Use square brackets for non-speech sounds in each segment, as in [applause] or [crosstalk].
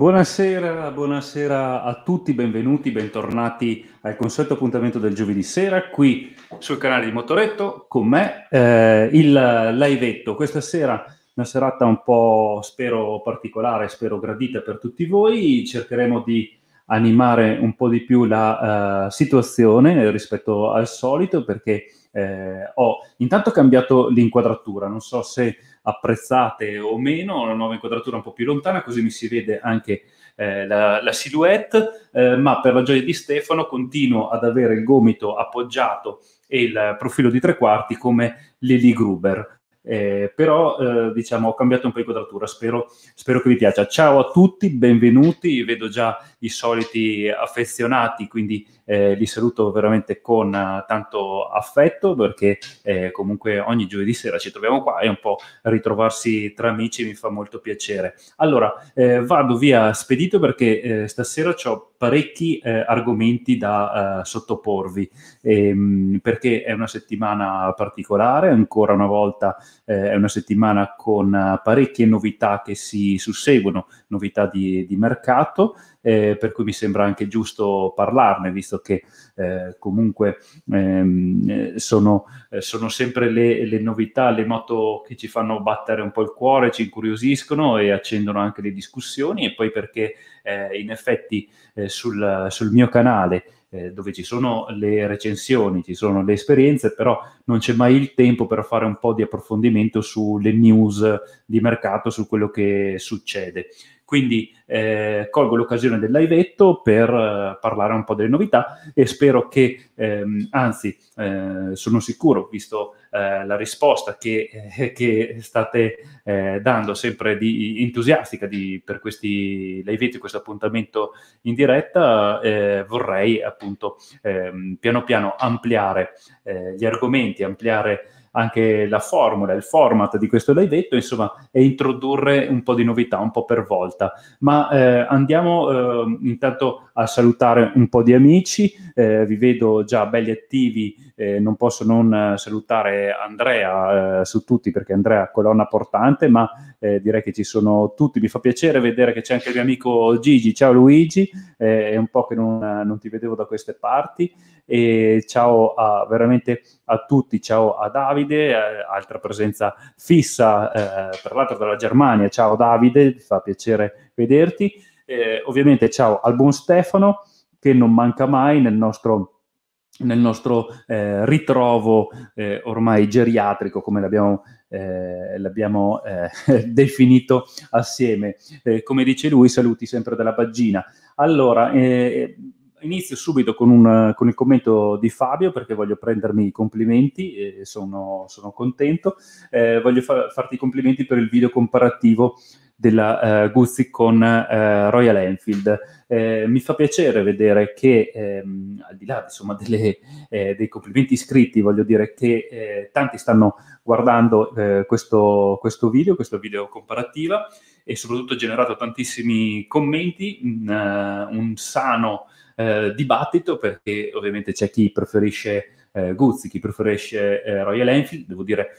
Buonasera, buonasera a tutti, benvenuti, bentornati al consueto appuntamento del giovedì sera qui sul canale di Motoretto con me, eh, il livetto. Questa sera una serata un po', spero, particolare, spero gradita per tutti voi. Cercheremo di animare un po' di più la uh, situazione rispetto al solito perché eh, ho intanto cambiato l'inquadratura, non so se apprezzate o meno, ho una nuova inquadratura un po' più lontana, così mi si vede anche eh, la, la, silhouette, eh, ma per la gioia di Stefano continuo ad avere il gomito appoggiato e il profilo di tre quarti come Lily Gruber. Eh, però eh, diciamo ho cambiato un po' di quadratura spero, spero, che vi piaccia ciao a tutti benvenuti vedo già i soliti affezionati quindi eh, li saluto veramente con eh, tanto affetto perché eh, comunque ogni giovedì sera ci troviamo qua e un po' ritrovarsi tra amici mi fa molto piacere. Allora, eh, vado via spedito perché eh, stasera ho parecchi eh, argomenti da sottoporvi ehm, perché è una settimana particolare, ancora una volta è una settimana con parecchie novità che si susseguono, novità di, di mercato eh, per cui mi sembra anche giusto parlarne, visto che eh, comunque ehm, eh, sono, eh, sono, sempre le, le, novità, le moto che ci fanno battere un po' il cuore, ci incuriosiscono e accendono anche le discussioni e poi perché eh, in effetti sul, sul mio canale dove ci sono le recensioni, ci sono le esperienze, però non c'è mai il tempo per fare un po' di approfondimento sulle news di mercato, su quello che succede. Quindi eh, colgo l'occasione del livetto per eh, parlare un po' delle novità e spero che, ehm, anzi, eh, sono sicuro, visto eh, la risposta che, eh, che state eh, dando sempre di entusiastica di, per questi livetti, questo appuntamento in diretta, vorrei appunto ehm, piano piano ampliare gli argomenti, ampliare anche la formula, il format di questo l'hai detto, insomma, e introdurre un po' di novità, un po' per volta. Ma eh, andiamo eh, intanto a salutare un po' di amici, eh, vi vedo già belli attivi, eh, non posso non salutare Andrea eh, su tutti perché Andrea è colonna portante, ma eh, direi che ci sono tutti, mi fa piacere vedere che c'è anche il mio amico Gigi, ciao Luigi, è un po' che non, non ti vedevo da queste parti. E ciao a, veramente a tutti, ciao a Davide, eh, altra presenza fissa, eh, tra l'altro dalla Germania. Ciao Davide, fa piacere vederti. Eh, ovviamente ciao al buon Stefano che non manca mai nel nostro nel nostro eh, ritrovo eh, ormai geriatrico, come l'abbiamo, eh, l'abbiamo eh, [laughs] definito assieme. Eh, come dice lui, saluti sempre dalla pagina. Allora, eh, Inizio subito con, un, con, il commento di Fabio perché voglio prendermi i complimenti e sono, sono contento. Eh, voglio fa- farti i complimenti per il video comparativo della eh, Guzzi con eh, Royal Enfield. Eh, mi fa piacere vedere che, ehm, al di là insomma, delle, eh, dei complimenti iscritti, voglio dire che eh, tanti stanno guardando eh, questo, questo, video, questa video comparativa e soprattutto ha generato tantissimi commenti, mh, un sano eh, dibattito perché ovviamente c'è chi preferisce eh, Guzzi, chi preferisce eh, Royal Enfield, devo dire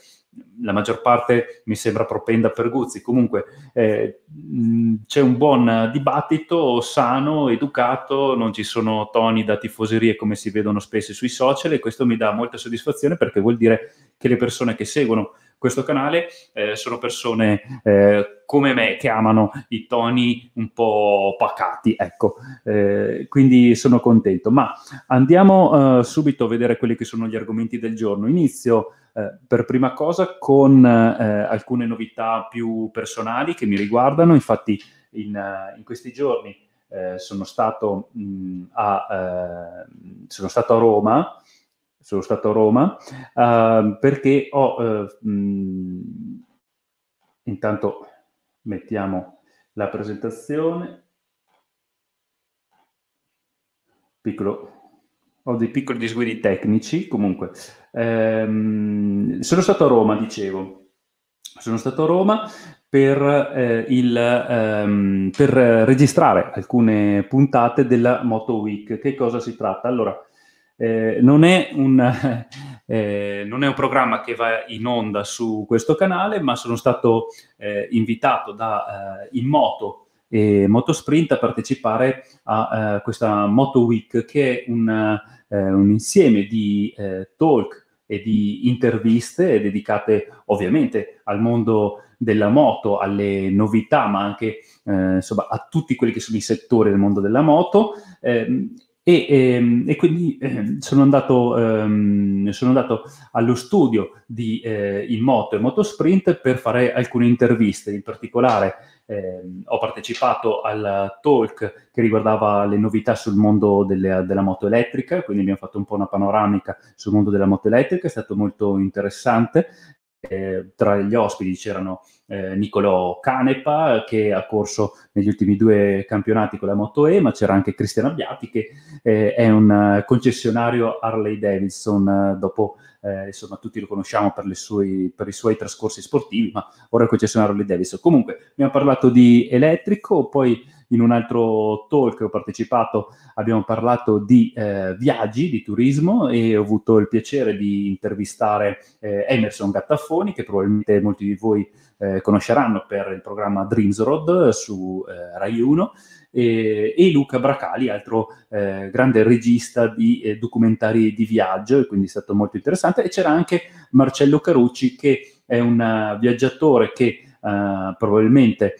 la maggior parte mi sembra propenda per Guzzi, comunque eh, mh, c'è un buon dibattito sano, educato, non ci sono toni da tifoserie come si vedono spesso sui social e questo mi dà molta soddisfazione perché vuol dire che le persone che seguono questo canale eh, sono persone eh, come me che amano i toni un po' pacati, ecco, eh, quindi sono contento. Ma andiamo eh, subito a vedere quelli che sono gli argomenti del giorno. Inizio eh, per prima cosa con eh, alcune novità più personali che mi riguardano, infatti in, in questi giorni sono stato, mh, mm, a, sono stato a Roma sono stato a Roma, uh, perché ho... Uh, mh, intanto mettiamo la presentazione. Piccolo ho dei piccoli disguidi tecnici, comunque. Ehm, sono stato a Roma, dicevo. Sono stato a Roma per, eh, il, ehm, per registrare alcune puntate della Moto Week. Che cosa si tratta? Allora, eh, non, è un, [laughs] eh, non, è un, programma che va in onda su questo canale, ma sono stato eh, invitato da eh, moto e Motosprint a partecipare a eh, questa Moto Week, che è un, eh, un insieme di eh, talk e di interviste dedicate ovviamente al mondo della moto, alle novità, ma anche eh, insomma, a tutti quelli che sono i settori del mondo della moto. Ehm, e, ehm, e, quindi ehm, sono, andato, ehm, sono, andato, allo studio di eh, il moto e motosprint per fare alcune interviste, in particolare ehm, ho partecipato al talk che riguardava le novità sul mondo delle, della moto elettrica, quindi abbiamo fatto un po' una panoramica sul mondo della moto elettrica, è stato molto interessante, eh, tra gli ospiti c'erano eh, Niccolò Canepa che ha corso negli ultimi due campionati con la Moto E, ma c'era anche Cristiano Abbiati che eh, è un eh, concessionario Harley Davidson eh, dopo eh, insomma tutti lo conosciamo per, sue, per, i suoi trascorsi sportivi, ma ora è concessionario Harley Davidson. Comunque abbiamo parlato di elettrico, poi in un altro talk che ho partecipato abbiamo parlato di eh, viaggi, di turismo e ho avuto il piacere di intervistare eh, Emerson Gattafoni, che probabilmente molti di voi eh, conosceranno per il programma Dreams Road su eh, Rai 1, e, e, Luca Bracali, altro eh, grande regista di eh, documentari di viaggio, e quindi è stato molto interessante, e c'era anche Marcello Carucci, che è un viaggiatore che probabilmente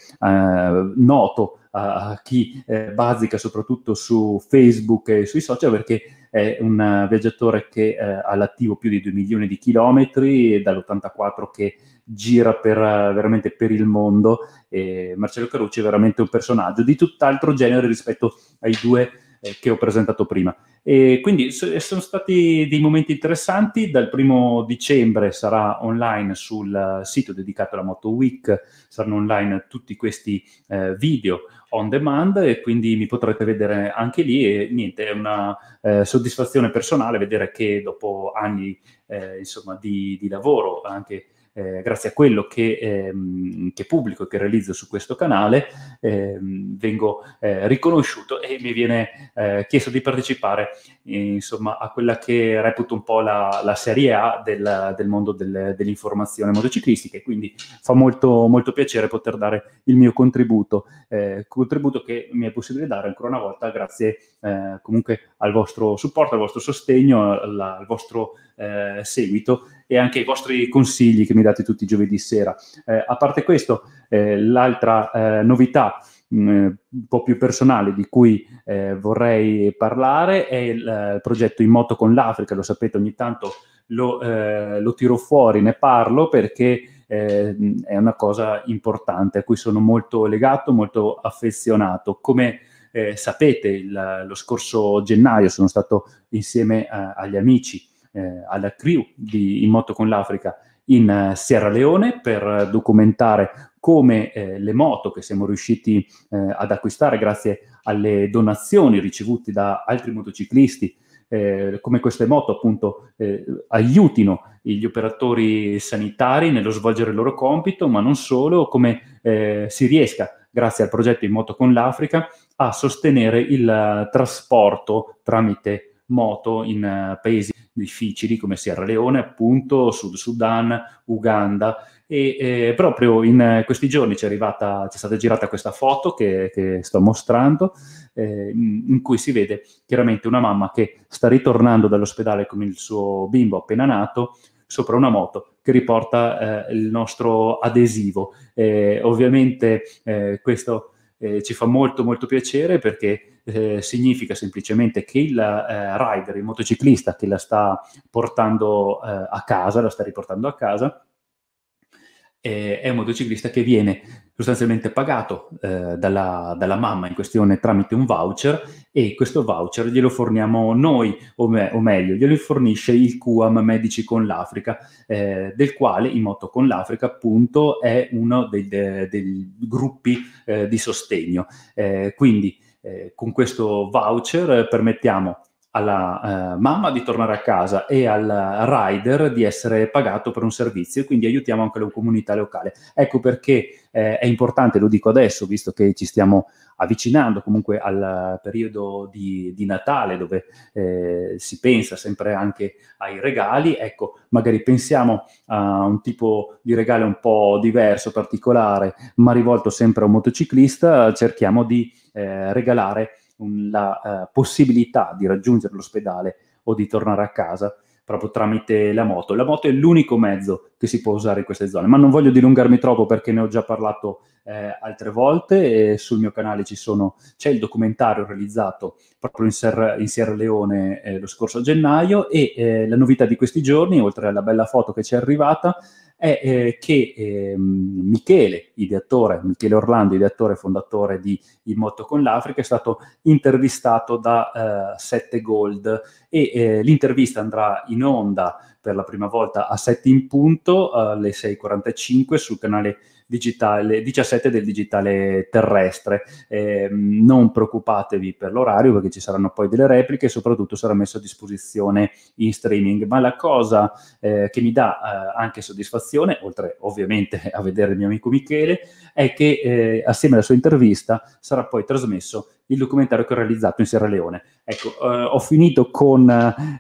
noto a, chi eh, bazzica soprattutto su Facebook e sui social perché è un viaggiatore che eh, ha l'attivo più di 2 milioni di chilometri e dall'84 che gira per, eh, veramente per il mondo e Marcello Carucci è veramente un personaggio di tutt'altro genere rispetto ai due eh, che ho presentato prima. E quindi sono stati dei momenti interessanti. Dal primo dicembre sarà online sul sito dedicato alla Moto Week, saranno online tutti questi eh, video on demand e quindi mi potrete vedere anche lì e niente, è una eh, soddisfazione personale vedere che dopo anni eh, insomma, di, di lavoro anche eh, grazie a quello che, ehm, che pubblico e che realizzo su questo canale, ehm, vengo eh, riconosciuto e mi viene eh, chiesto di partecipare insomma, a quella che reputo un po' la, la serie A del, del mondo del, dell'informazione motociclistica e quindi fa molto, molto piacere poter dare il mio contributo, eh, contributo che mi è possibile dare ancora una volta grazie eh, comunque al vostro supporto, al vostro sostegno, alla, al vostro eh, seguito e anche i vostri consigli che mi date tutti i giovedì sera. Eh, a parte questo, eh, l'altra eh, novità mm, eh, un po' più personale di cui eh, vorrei parlare è il, il, progetto In Moto con l'Africa, lo sapete ogni tanto lo, eh, lo tiro fuori, ne parlo perché eh, è una cosa importante a cui sono molto legato, molto affezionato. Come sapete il, lo scorso gennaio sono stato insieme agli amici eh, alla crew di In Moto con l'Africa in eh, Sierra Leone per documentare come eh, le moto che siamo riusciti eh, ad acquistare grazie alle donazioni ricevute da altri motociclisti, eh, come queste moto appunto eh, aiutino gli operatori sanitari nello svolgere il loro compito, ma non solo, come eh, si riesca grazie al progetto In Moto con l'Africa a sostenere il trasporto tramite moto in paesi difficili come Sierra Leone, appunto, Sud Sudan, Uganda. E eh, proprio in eh, questi giorni ci è arrivata, c'è stata girata questa foto che, che sto mostrando, eh, in cui si vede chiaramente una mamma che sta ritornando dall'ospedale con il suo bimbo appena nato sopra una moto che riporta eh, il nostro adesivo. Eh, ovviamente eh, questo eh, ci fa molto molto piacere perché eh, significa semplicemente che il eh, rider, il motociclista che la sta portando eh, a casa, la sta riportando a casa, è un motociclista che viene sostanzialmente pagato eh, dalla, dalla, mamma in questione tramite un voucher e questo voucher glielo forniamo noi, o, me, o meglio, glielo fornisce il QAM Medici con l'Africa, eh, del quale in Moto con l'Africa appunto è uno dei, dei, dei gruppi eh, di sostegno. Eh, quindi eh, con questo voucher permettiamo alla eh, mamma di tornare a casa e al rider di essere pagato per un servizio e quindi aiutiamo anche la comunità locale. Ecco perché eh, è importante, lo dico adesso, visto che ci stiamo avvicinando comunque al periodo di, di Natale dove eh, si pensa sempre anche ai regali, ecco, magari pensiamo a un tipo di regalo un po' diverso, particolare, ma rivolto sempre a un motociclista, cerchiamo di eh, regalare la uh, possibilità di raggiungere l'ospedale o di tornare a casa proprio tramite la moto. La moto è l'unico mezzo che si può usare in queste zone, ma non voglio dilungarmi troppo perché ne ho già parlato eh, altre volte e sul mio canale sono, c'è il documentario realizzato proprio in Sierra, in Sierra Leone eh, lo scorso gennaio e eh, la novità di questi giorni, oltre alla bella foto che ci è arrivata, è eh, che eh, Michele, ideatore, Michele Orlando, ideatore e fondatore di Il Motto con l'Africa, è stato intervistato da eh, Sette Gold e eh, l'intervista andrà in onda per la prima volta a 7 in punto eh, alle 6.45 sul canale digitale, 17 del digitale terrestre. Eh, non preoccupatevi per l'orario perché ci saranno poi delle repliche e soprattutto sarà messo a disposizione in streaming. Ma la cosa eh, che mi dà eh, anche soddisfazione, oltre ovviamente [laughs] a vedere il mio amico Michele, è che eh, assieme alla sua intervista sarà poi trasmesso il documentario che ho realizzato in Sierra Leone. Ecco, eh, ho finito con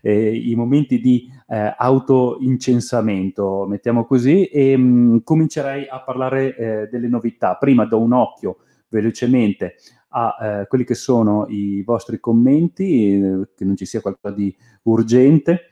eh, i momenti di eh, autoincensamento, mettiamo così, e mh, mm, comincerei a parlare eh, delle novità. Prima do un occhio velocemente a eh, quelli che sono i vostri commenti, eh, che non ci sia qualcosa di urgente.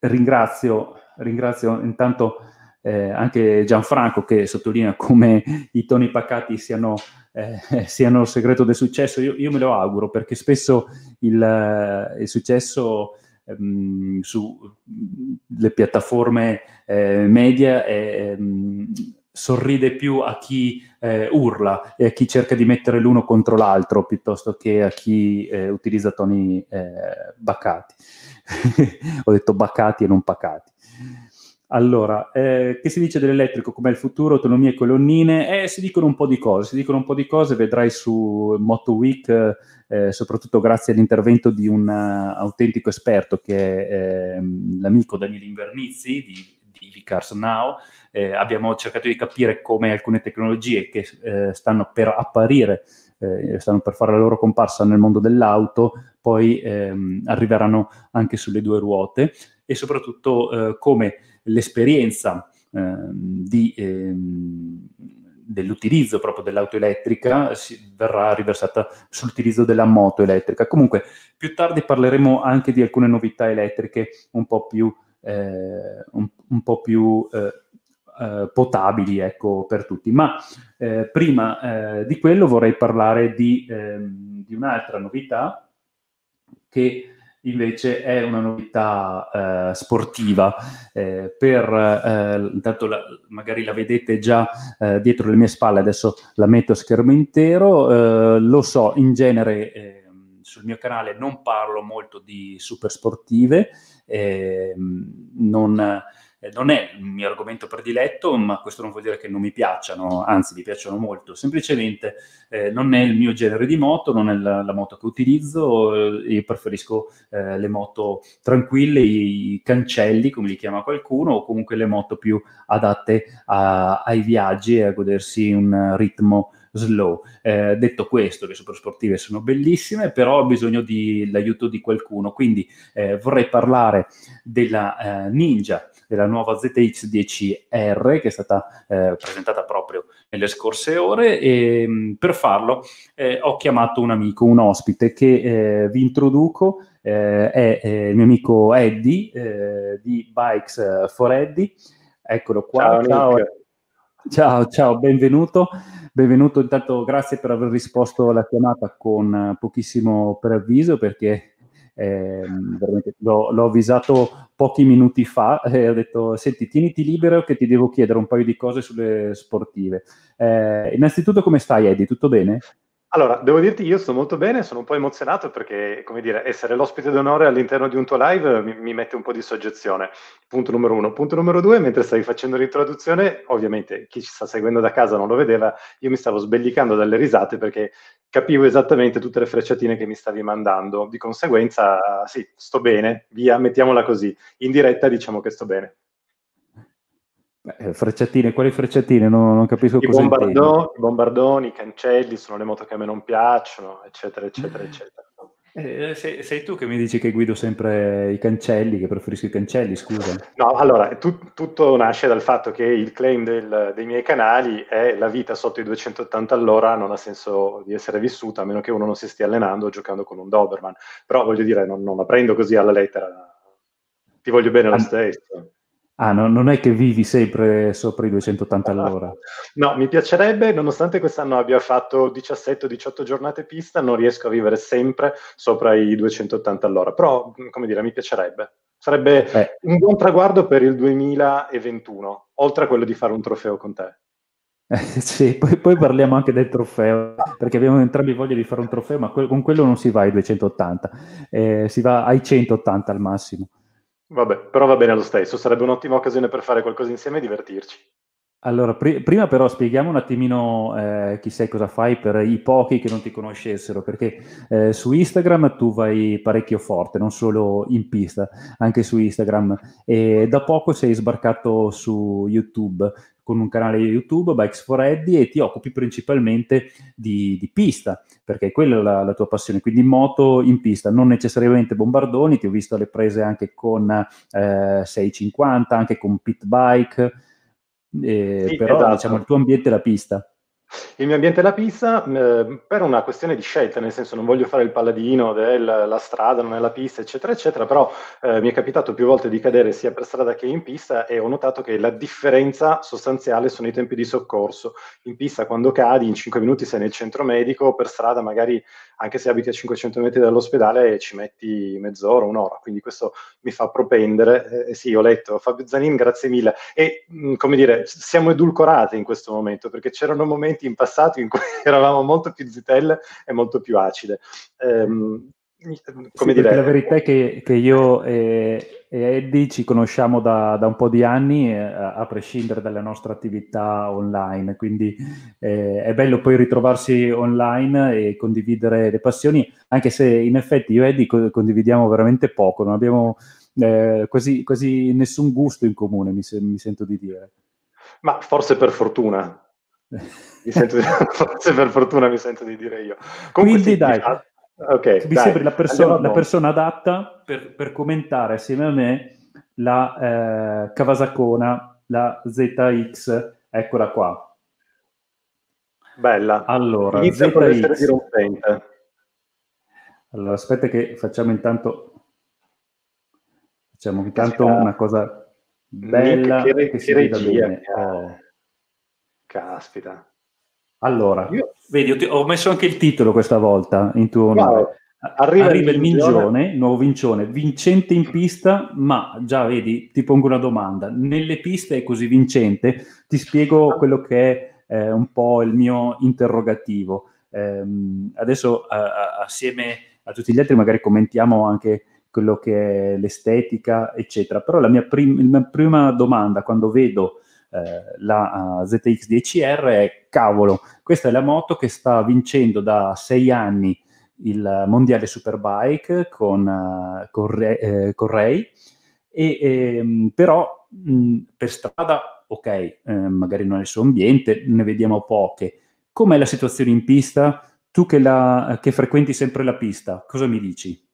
Ringrazio, ringrazio intanto eh, anche Gianfranco che sottolinea come i toni pacati siano, eh, [laughs] siano il segreto del successo, io, io, me lo auguro perché spesso il, eh, il successo ehm, sulle mm, piattaforme eh, media è, ehm, sorride più a chi eh, urla e a chi cerca di mettere l'uno contro l'altro piuttosto che a chi eh, utilizza toni eh, baccati. [laughs] Ho detto baccati e non pacati. Allora, eh, che si dice dell'elettrico? Com'è il futuro? Autonomia e colonnine? Eh, si dicono un po' di cose, si dicono un po' di cose, vedrai su Moto Week, eh, soprattutto grazie all'intervento di un uh, autentico esperto che è ehm, l'amico Daniele Invernizzi di, di Vicars Now. Eh, abbiamo cercato di capire come alcune tecnologie che eh, stanno per apparire, stanno per fare la loro comparsa nel mondo dell'auto, poi ehm, arriveranno anche sulle due ruote e soprattutto come l'esperienza ehm, di, ehm, dell'utilizzo proprio dell'auto elettrica si, verrà riversata sull'utilizzo della moto elettrica. Comunque, più tardi parleremo anche di alcune novità elettriche un po' più, eh, un, un po più eh, eh, potabili ecco, per tutti. Ma eh, prima eh, di quello vorrei parlare di, ehm, di un'altra novità che invece è una novità eh, sportiva. Eh, per, eh, intanto la, magari la vedete già eh, dietro le mie spalle, adesso la metto a schermo intero. Eh, lo so, in genere ehm, sul mio canale non parlo molto di super sportive, ehm, non eh, non è il mio argomento prediletto, ma questo non vuol dire che non mi piacciono, anzi mi piacciono molto, semplicemente eh, non è il mio genere di moto, non è la, la moto che utilizzo, eh, io preferisco eh, le moto tranquille, i, cancelli, come li chiama qualcuno, o comunque le moto più adatte a, ai viaggi e a godersi un ritmo slow. Eh, detto questo, le supersportive sono bellissime, però ho bisogno dell'aiuto di qualcuno, quindi eh, vorrei parlare della eh, Ninja, della nuova ZX10R che è stata eh, presentata proprio nelle scorse ore e mh, mm, per farlo eh, ho chiamato un amico, un ospite che eh, vi introduco. è il mio amico Eddie di Bikes for Eddie. Eccolo qua. Ciao, ciao. Ciao, ciao, benvenuto. Benvenuto, intanto grazie per aver risposto alla chiamata con eh, pochissimo preavviso perché eh, l'ho, l'ho, avvisato pochi minuti fa e ho detto senti tieniti libero che ti devo chiedere un paio di cose sulle sportive. Eh, innanzitutto come stai Eddie? Tutto bene? Allora, devo dirti, io sto molto bene, sono un po' emozionato perché, come dire, essere l'ospite d'onore all'interno di un tuo live mi, mi mette un po' di soggezione, punto numero uno. Punto numero due, mentre stavi facendo l'introduzione, ovviamente chi ci sta seguendo da casa non lo vedeva, io mi stavo sbellicando dalle risate perché capivo esattamente tutte le frecciatine che mi stavi mandando. Di conseguenza, sì, sto bene, via, mettiamola così. In diretta diciamo che sto bene. Beh, frecciatine, quali frecciatine? Non, non capisco I cosa bombardoni, I bombardoni, i cancelli, sono le moto che a me non piacciono, eccetera, eccetera, eh. eccetera. Eh, sei, sei, tu che mi dici che guido sempre i cancelli, che preferisco i cancelli, scusa. No, allora, tu, tutto nasce dal fatto che il claim del, dei miei canali è la vita sotto i 280 all'ora non ha senso di essere vissuta, a meno che uno non si stia allenando o giocando con un Doberman. Però voglio dire, non, non la prendo così alla lettera, ti voglio bene lo stesso. Ah, no, non è che vivi sempre sopra i 280 all'ora. [laughs] No, mi piacerebbe, nonostante quest'anno abbia fatto 17-18 giornate pista, non riesco a vivere sempre sopra i 280 all'ora, però, mm, come dire, mi piacerebbe. Sarebbe eh. un buon traguardo per il 2021, oltre a quello di fare un trofeo con te. Eh, [laughs] sì, poi, poi, parliamo anche del trofeo, perché abbiamo entrambi voglia di fare un trofeo, ma que- con quello non si va ai 280, eh, si va ai 180 al massimo. Vabbè, però va bene lo stesso, sarebbe un'ottima occasione per fare qualcosa insieme e divertirci. Allora, pr- prima però spieghiamo un attimino eh, chi sei, cosa fai per i pochi che non ti conoscessero, perché eh, su Instagram tu vai parecchio forte, non solo in pista, anche su Instagram. E da poco sei sbarcato su YouTube con un canale YouTube, Bikes for Eddy, e ti occupi principalmente di, di pista, perché quella è la, la, tua passione, quindi moto in pista, non necessariamente bombardoni, ti ho visto le prese anche con eh, 650, anche con pit bike, eh, sì, però esatto. diciamo, il tuo ambiente è la pista. Il mio ambiente è la pista mh, ehm, per una questione di scelta, nel senso non voglio fare il paladino della strada, non è la pista, eccetera, eccetera, però eh, mi è capitato più volte di cadere sia per strada che in pista e ho notato che la differenza sostanziale sono i tempi di soccorso. In pista quando cadi in 5 minuti sei nel centro medico, per strada magari anche se abiti a 500 metri dall'ospedale ci metti mezz'ora, un'ora, quindi questo mi fa propendere. Eh, eh, sì, ho letto Fabio Zanin, grazie mille. E mh, come dire, siamo edulcorati in questo momento perché c'erano momenti momenti in passato in cui [laughs] eravamo molto più zitelle e molto più acide. Ehm, come sì, dire... La verità è che, che io e, e, Eddie ci conosciamo da, da un po' di anni, eh, a, a, prescindere dalla nostra attività online, quindi eh, è bello poi ritrovarsi online e condividere le passioni, anche se in effetti io e Eddie co- condividiamo veramente poco, non abbiamo eh, quasi, quasi, nessun gusto in comune, mi, se- mi sento di dire. Ma forse per fortuna, sento, [laughs] forse per fortuna mi sento di dire io. Comunque, Quindi sì, dai, esatto. okay, mi dai. sembri la, perso- la persona adatta per, per, commentare assieme a me la eh, Kawasakona, la ZX, eccola qua. Bella. Allora, ZX. Allora, aspetta che facciamo intanto facciamo intanto una cosa bella Nick, che, che, che regia. Oh. Caspita. Allora, Io... vedi, ti, ho messo anche il titolo questa volta in tuo onore. Wow. Arriva, Arriva, il mingione, nuovo vincione, vincente in pista, ma già vedi, ti pongo una domanda. Nelle piste è così vincente? Ti spiego quello che è eh, un po' il mio interrogativo. Eh, adesso a, a, assieme a tutti gli altri magari commentiamo anche quello che è l'estetica, eccetera. Però la mia, prim- la prima domanda quando vedo eh, la eh, ZX 10R è cavolo, questa è la moto che sta vincendo da sei anni il mondiale Superbike con, uh, con, Re, eh, con Ray, e, e, ehm, però mh, per strada, ok, eh, magari non è il suo ambiente, ne vediamo poche. Com'è la situazione in pista? Tu che, la, che frequenti sempre la pista, cosa mi dici?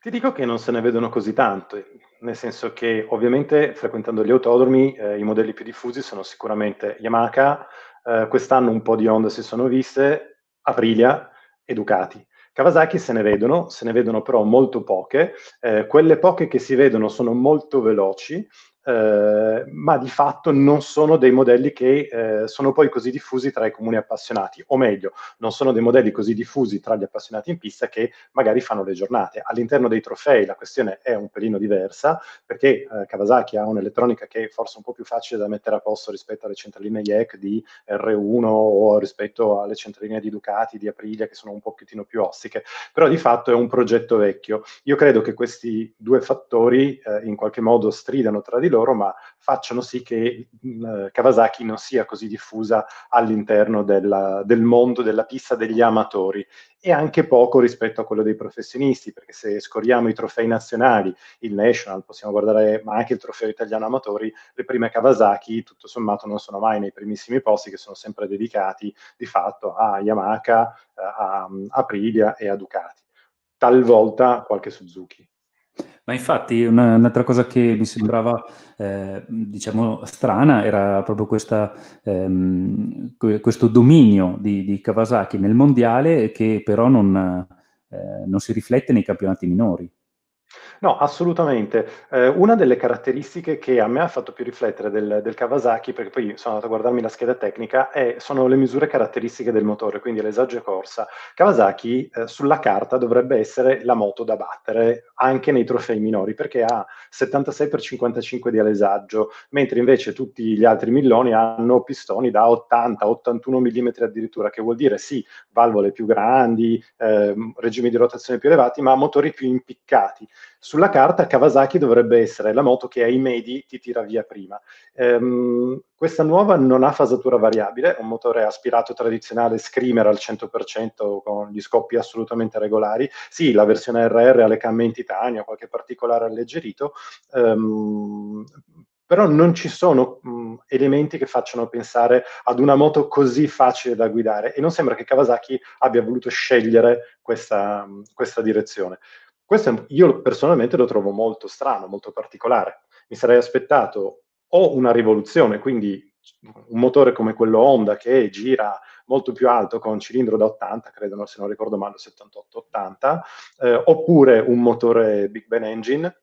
Ti dico che non se ne vedono così tante nel senso che ovviamente frequentando gli autodromi eh, i modelli più diffusi sono sicuramente Yamaha, eh, quest'anno un po' di Honda si sono viste, Aprilia e Ducati. Kawasaki se ne vedono, se ne vedono però molto poche, eh, quelle poche che si vedono sono molto veloci Ehm, ma di fatto non sono dei modelli che eh, sono poi così diffusi tra i comuni appassionati, o meglio, non sono dei modelli così diffusi tra gli appassionati in pista che magari fanno le giornate. All'interno dei trofei la questione è un pelino diversa, perché eh, Kawasaki ha un'elettronica che è forse un po' più facile da mettere a posto rispetto alle centraline IEC di R1 o rispetto alle centraline di Ducati, di Aprilia, che sono un pochettino più ostiche, però di fatto è un progetto vecchio. Io credo che questi due fattori eh, in qualche modo stridano tra di loro loro, ma facciano sì che mh, mm, Kawasaki non sia così diffusa all'interno della, del mondo della pista degli amatori e anche poco rispetto a quello dei professionisti, perché se scorriamo i trofei nazionali, il National, possiamo guardare, ma anche il trofeo italiano amatori, le prime Kawasaki tutto sommato non sono mai nei primissimi posti, che sono sempre dedicati di fatto a Yamaha, eh, a, a Aprilia e a Ducati. Talvolta qualche Suzuki. Ma infatti una, un'altra cosa che mi sembrava eh, diciamo strana era proprio questa, ehm, questo dominio di, di, Kawasaki nel mondiale che però non, eh, non si riflette nei campionati minori. No, assolutamente. Eh, una delle caratteristiche che a me ha fatto più riflettere del, del Kawasaki, perché poi sono andato a guardarmi la scheda tecnica, è, sono le misure caratteristiche del motore, quindi l'esagio e corsa. Kawasaki eh, sulla carta dovrebbe essere la moto da battere anche nei trofei minori, perché ha 76x55 di alesagio, mentre invece tutti gli altri milloni hanno pistoni da 80, 81 mm addirittura, che vuol dire sì, valvole più grandi, eh, regimi di rotazione più elevati, ma motori più impiccati sulla carta Kawasaki dovrebbe essere la moto che ai medi ti tira via prima. Ehm, questa nuova non ha fasatura variabile, è un motore aspirato tradizionale screamer al 100% con gli scoppi assolutamente regolari. Sì, la versione RR ha le camme in titanio, qualche particolare alleggerito, ehm, però non ci sono mh, elementi che facciano pensare ad una moto così facile da guidare e non sembra che Kawasaki abbia voluto scegliere questa, questa direzione. Questo io personalmente lo trovo molto strano, molto particolare. Mi sarei aspettato o una rivoluzione, quindi un motore come quello Honda che gira molto più alto con cilindro da 80, credo, se non ricordo male, 78-80, eh, oppure un motore Big Ben Engine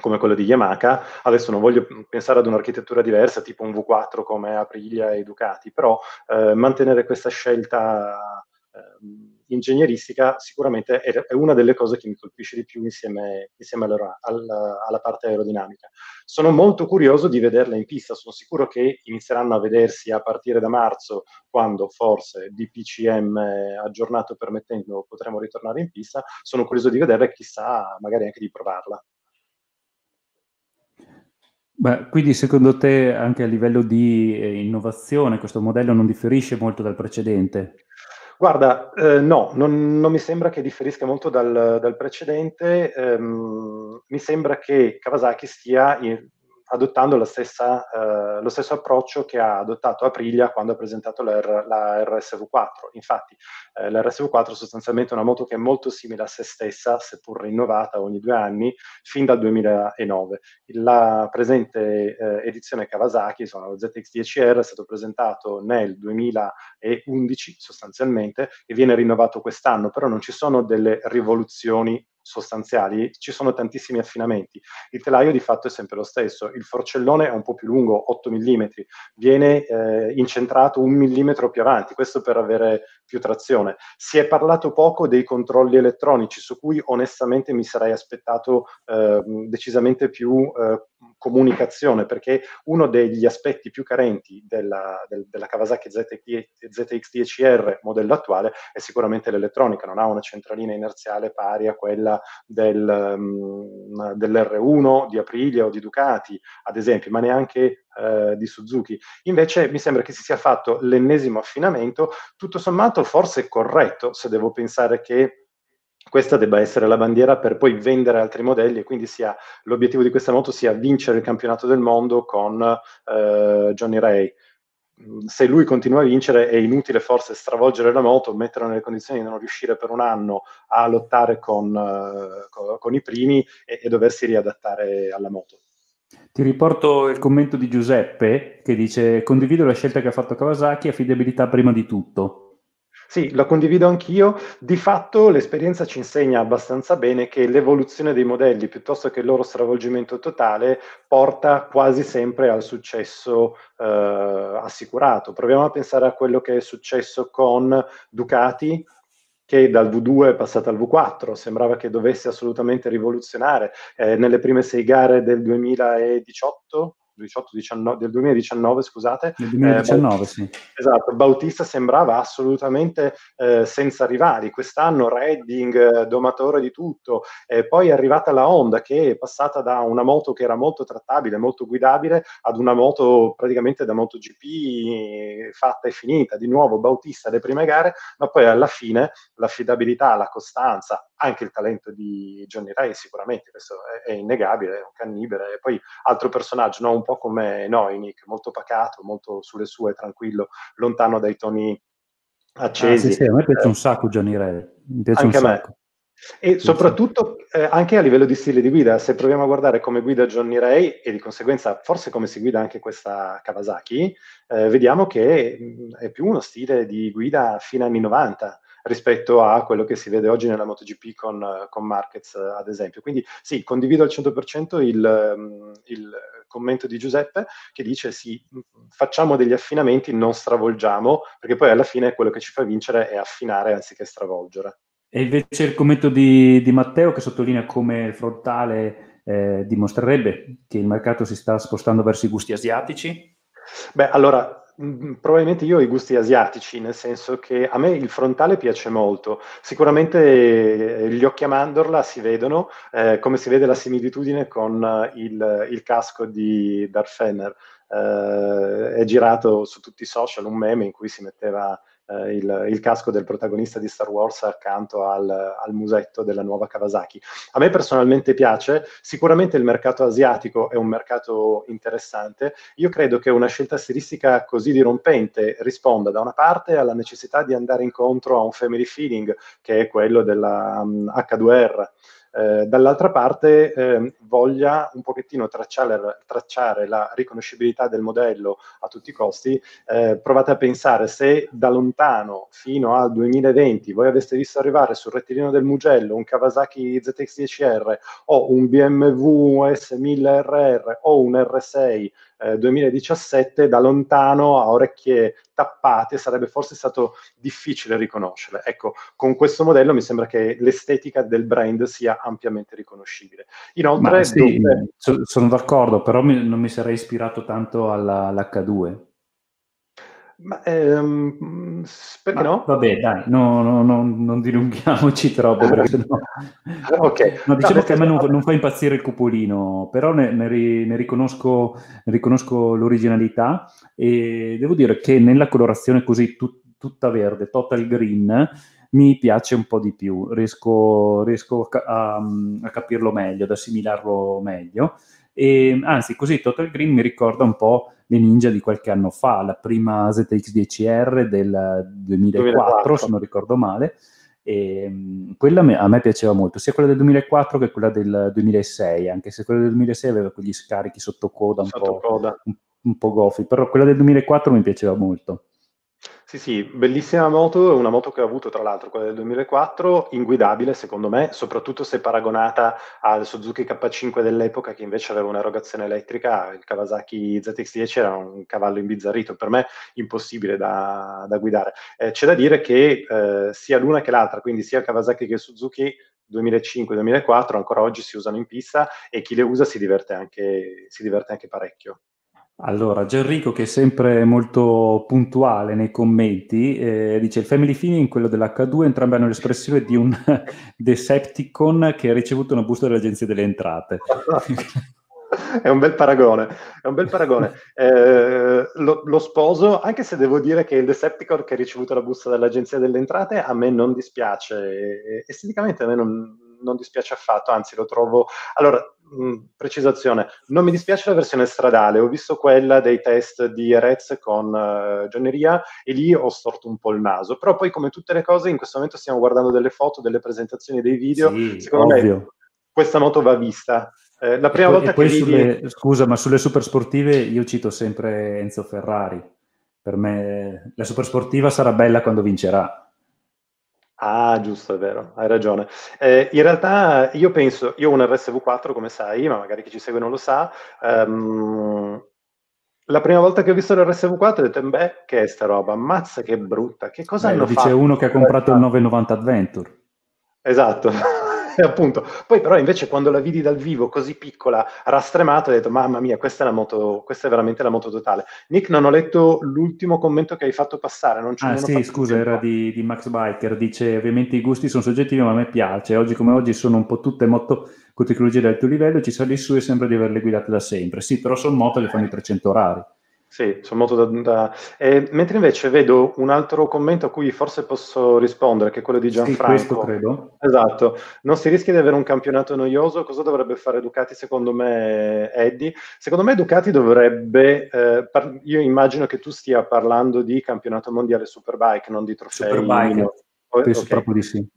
come quello di Yamaha. Adesso non voglio pensare ad un'architettura diversa, tipo un V4 come Aprilia e Ducati, però eh, mantenere questa scelta... Eh, ingegneristica sicuramente è una delle cose che mi colpisce di più insieme, insieme alla, alla, parte aerodinamica. Sono molto curioso di vederla in pista, sono sicuro che inizieranno a vedersi a partire da marzo, quando forse DPCM eh, aggiornato permettendo potremo ritornare in pista, sono curioso di vederla e chissà magari anche di provarla. Beh, quindi secondo te anche a livello di eh, innovazione questo modello non differisce molto dal precedente? Guarda, eh, no, non, non, mi sembra che differisca molto dal, dal precedente. Ehm, mi sembra che Kawasaki stia in, adottando stessa, eh, lo stesso approccio che ha adottato Aprilia quando ha presentato la, R, la RSV4. Infatti eh, la RSV4 è sostanzialmente una moto che è molto simile a se stessa, seppur rinnovata ogni due anni, fin dal 2009. La presente eh, edizione Kawasaki, insomma, lo ZX10R, è stato presentato nel 2011 sostanzialmente e viene rinnovato quest'anno, però non ci sono delle rivoluzioni sostanziali ci sono tantissimi affinamenti. Il telaio di fatto è sempre lo stesso, il forcellone è un po' più lungo, 8 mm, viene eh, incentrato un millimetro più avanti, questo per avere più trazione. Si è parlato poco dei controlli elettronici, su cui onestamente mi sarei aspettato eh, decisamente più eh, comunicazione, perché uno degli aspetti più carenti della, del, della Kawasaki ZX 10R modello attuale è sicuramente l'elettronica, non ha una centralina inerziale pari a quella del, um, mm, dell'R1 di Aprilia o di Ducati, ad esempio, ma neanche eh, di Suzuki. Invece mi sembra che si sia fatto l'ennesimo affinamento, tutto sommato forse corretto, se devo pensare che questa debba essere la bandiera per poi vendere altri modelli e quindi sia, l'obiettivo di questa moto sia vincere il campionato del mondo con eh, Johnny Ray. Mm, se lui continua a vincere è inutile forse stravolgere la moto, metterla nelle condizioni di non riuscire per un anno a lottare con, eh, con i primi e, e doversi riadattare alla moto. Ti riporto il commento di Giuseppe che dice condivido la scelta che ha fatto Kawasaki, affidabilità prima di tutto. Sì, lo condivido anch'io. Di fatto l'esperienza ci insegna abbastanza bene che l'evoluzione dei modelli, piuttosto che il loro stravolgimento totale, porta quasi sempre al successo eh, assicurato. Proviamo a pensare a quello che è successo con Ducati, che dal V2 è passata al V4, sembrava che dovesse assolutamente rivoluzionare. Eh, nelle prime sei gare del 2018 19, del 2019, scusate. Del 2019, eh, sì. Esatto, Bautista sembrava assolutamente eh, senza rivali. Quest'anno Redding, eh, domatore di tutto. Eh, poi è arrivata la Honda che è passata da una moto che era molto trattabile, molto guidabile, ad una moto praticamente da MotoGP eh, fatta e finita. Di nuovo Bautista alle prime gare, ma poi alla fine l'affidabilità, la costanza, anche il talento di Johnny Ray sicuramente, questo è, è innegabile, è un cannibale. poi altro personaggio, no? un po' come Noinic, molto pacato, molto sulle sue, tranquillo, lontano dai toni accesi. Ah, sì, sì, a me piace un sacco Gianni Re, mi piace anche un sacco. Me. E soprattutto eh, anche a livello di stile di guida, se proviamo a guardare come guida Johnny Ray e di conseguenza forse come si guida anche questa Kawasaki, eh, vediamo che mm, è più uno stile di guida fine anni 90, rispetto a quello che si vede oggi nella MotoGP con, con Marquez, eh, ad esempio. Quindi sì, condivido al 100% il, mm, il commento di Giuseppe che dice sì, mm, facciamo degli affinamenti, non stravolgiamo, perché poi alla fine quello che ci fa vincere è affinare anziché stravolgere. E invece il commento di, di Matteo che sottolinea come il frontale eh, dimostrerebbe che il mercato si sta spostando verso i gusti asiatici? Beh, allora Mm, mm, probabilmente io ho i gusti asiatici, nel senso che a me il frontale piace molto. Sicuramente eh, gli occhi a mandorla si vedono, eh, come si vede la similitudine con eh, il, il casco di Darth Fener. Eh, è girato su tutti i social un meme in cui si metteva eh, il, il, casco del protagonista di Star Wars accanto al, al, musetto della nuova Kawasaki. A me personalmente piace, sicuramente il mercato asiatico è un mercato interessante. Io credo che una scelta stilistica così dirompente risponda da una parte alla necessità di andare incontro a un family feeling che è quello della um, mm, H2R eh, dall'altra parte eh, voglia un pochettino tracciare, tracciare, la riconoscibilità del modello a tutti i costi, eh, provate a pensare se da lontano fino al 2020 voi aveste visto arrivare sul rettilineo del Mugello un Kawasaki ZX10R o un BMW S1000RR o un R6 eh, 2017 da lontano a orecchie tappate sarebbe forse stato difficile riconoscerle. Ecco, con questo modello mi sembra che l'estetica del brand sia ampiamente riconoscibile. Inoltre, sì, dove... sono d'accordo, però mi, non mi sarei ispirato tanto all'H2. Ma, ehm, perché Ma, no? Vabbè, dai, no, no, no, non dilunghiamoci [laughs] troppo. no. [laughs] okay. no, diciamo che a me non, non, fa impazzire il cupolino, però ne, ne, ne, riconosco, ne, riconosco, l'originalità e devo dire che nella colorazione così tut, tutta verde, total green, mi piace un po' di più, riesco, riesco a, a capirlo meglio, ad assimilarlo meglio. E, anzi, così Total Green mi ricorda un po' le Ninja di qualche anno fa, la prima ZX 10R del 2004, 2004. se non ricordo male, e mm, quella a me piaceva molto, sia quella del 2004 che quella del 2006, anche se quella del 2006 aveva quegli scarichi sotto coda un, sotto po', coda. Un, un po' gofi, però quella del 2004 mi piaceva molto. Sì, sì, bellissima moto, è una moto che ho avuto tra l'altro, quella del 2004, inguidabile secondo me, soprattutto se paragonata al Suzuki K5 dell'epoca che invece aveva un'erogazione elettrica, il Kawasaki ZX10 era un cavallo imbizzarrito, per me impossibile da, da guidare. Eh, c'è da dire che eh, sia l'una che l'altra, quindi sia il Kawasaki che il Suzuki 2005-2004 ancora oggi si usano in pista e chi le usa si diverte anche, si diverte anche parecchio. Allora, Gianrico, che è sempre molto puntuale nei commenti, eh, dice il family feeling, quello dell'H2, entrambi hanno l'espressione di un [laughs] Decepticon che ha ricevuto una busta dell'Agenzia delle Entrate. è un bel paragone, è un bel paragone. Eh, lo, lo, sposo, anche se devo dire che il Decepticon che ha ricevuto la busta dall'Agenzia delle Entrate a me non dispiace, esteticamente a me non, non dispiace affatto, anzi lo trovo... Allora, Mm, precisazione, non mi dispiace la versione stradale, ho visto quella dei test di Rez con uh, eh, Gianneria e lì ho storto un po' il naso, però poi come tutte le cose in questo momento stiamo guardando delle foto, delle presentazioni, dei video, sì, secondo ovvio. me questa moto va vista. Eh, la prima e volta poi che sulle, vedi... Scusa, ma sulle supersportive io cito sempre Enzo Ferrari, per me la supersportiva sarà bella quando vincerà Ah, giusto, è vero, hai ragione. Eh, in realtà io penso, io ho un RSV4 come sai, ma magari chi ci segue non lo sa, um, la prima volta che ho visto l'RSV4 ho detto, beh, che è sta roba? Mazza che brutta, che cosa beh, hanno dice fatto? Dice uno che ha comprato il 990 esatto. Adventure. Esatto. [laughs] appunto. Poi però invece quando la vidi dal vivo così piccola, rastremata, ho detto mamma mia, questa è, moto, questa è veramente la moto totale. Nick, non ho letto l'ultimo commento che hai fatto passare, non ce Ah sì, scusa, era di, di, Max Biker, dice ovviamente i gusti sono soggettivi ma a me piace, oggi come oggi sono un po' tutte moto con tecnologie di alto livello, ci sali su e sembra di averle guidate da sempre. Sì, però sono moto che fanno i 300 orari. Sì, sono molto da... da... Eh, mentre invece vedo un altro commento a cui forse posso rispondere, che è quello di Gianfranco. Sì, questo credo. Esatto. Non si rischia di avere un campionato noioso? Cosa dovrebbe fare Ducati, secondo me, Eddie? Secondo me Ducati dovrebbe... Eh, par... Io immagino che tu stia parlando di campionato mondiale Superbike, non di trofei. Superbike, penso okay. proprio di sì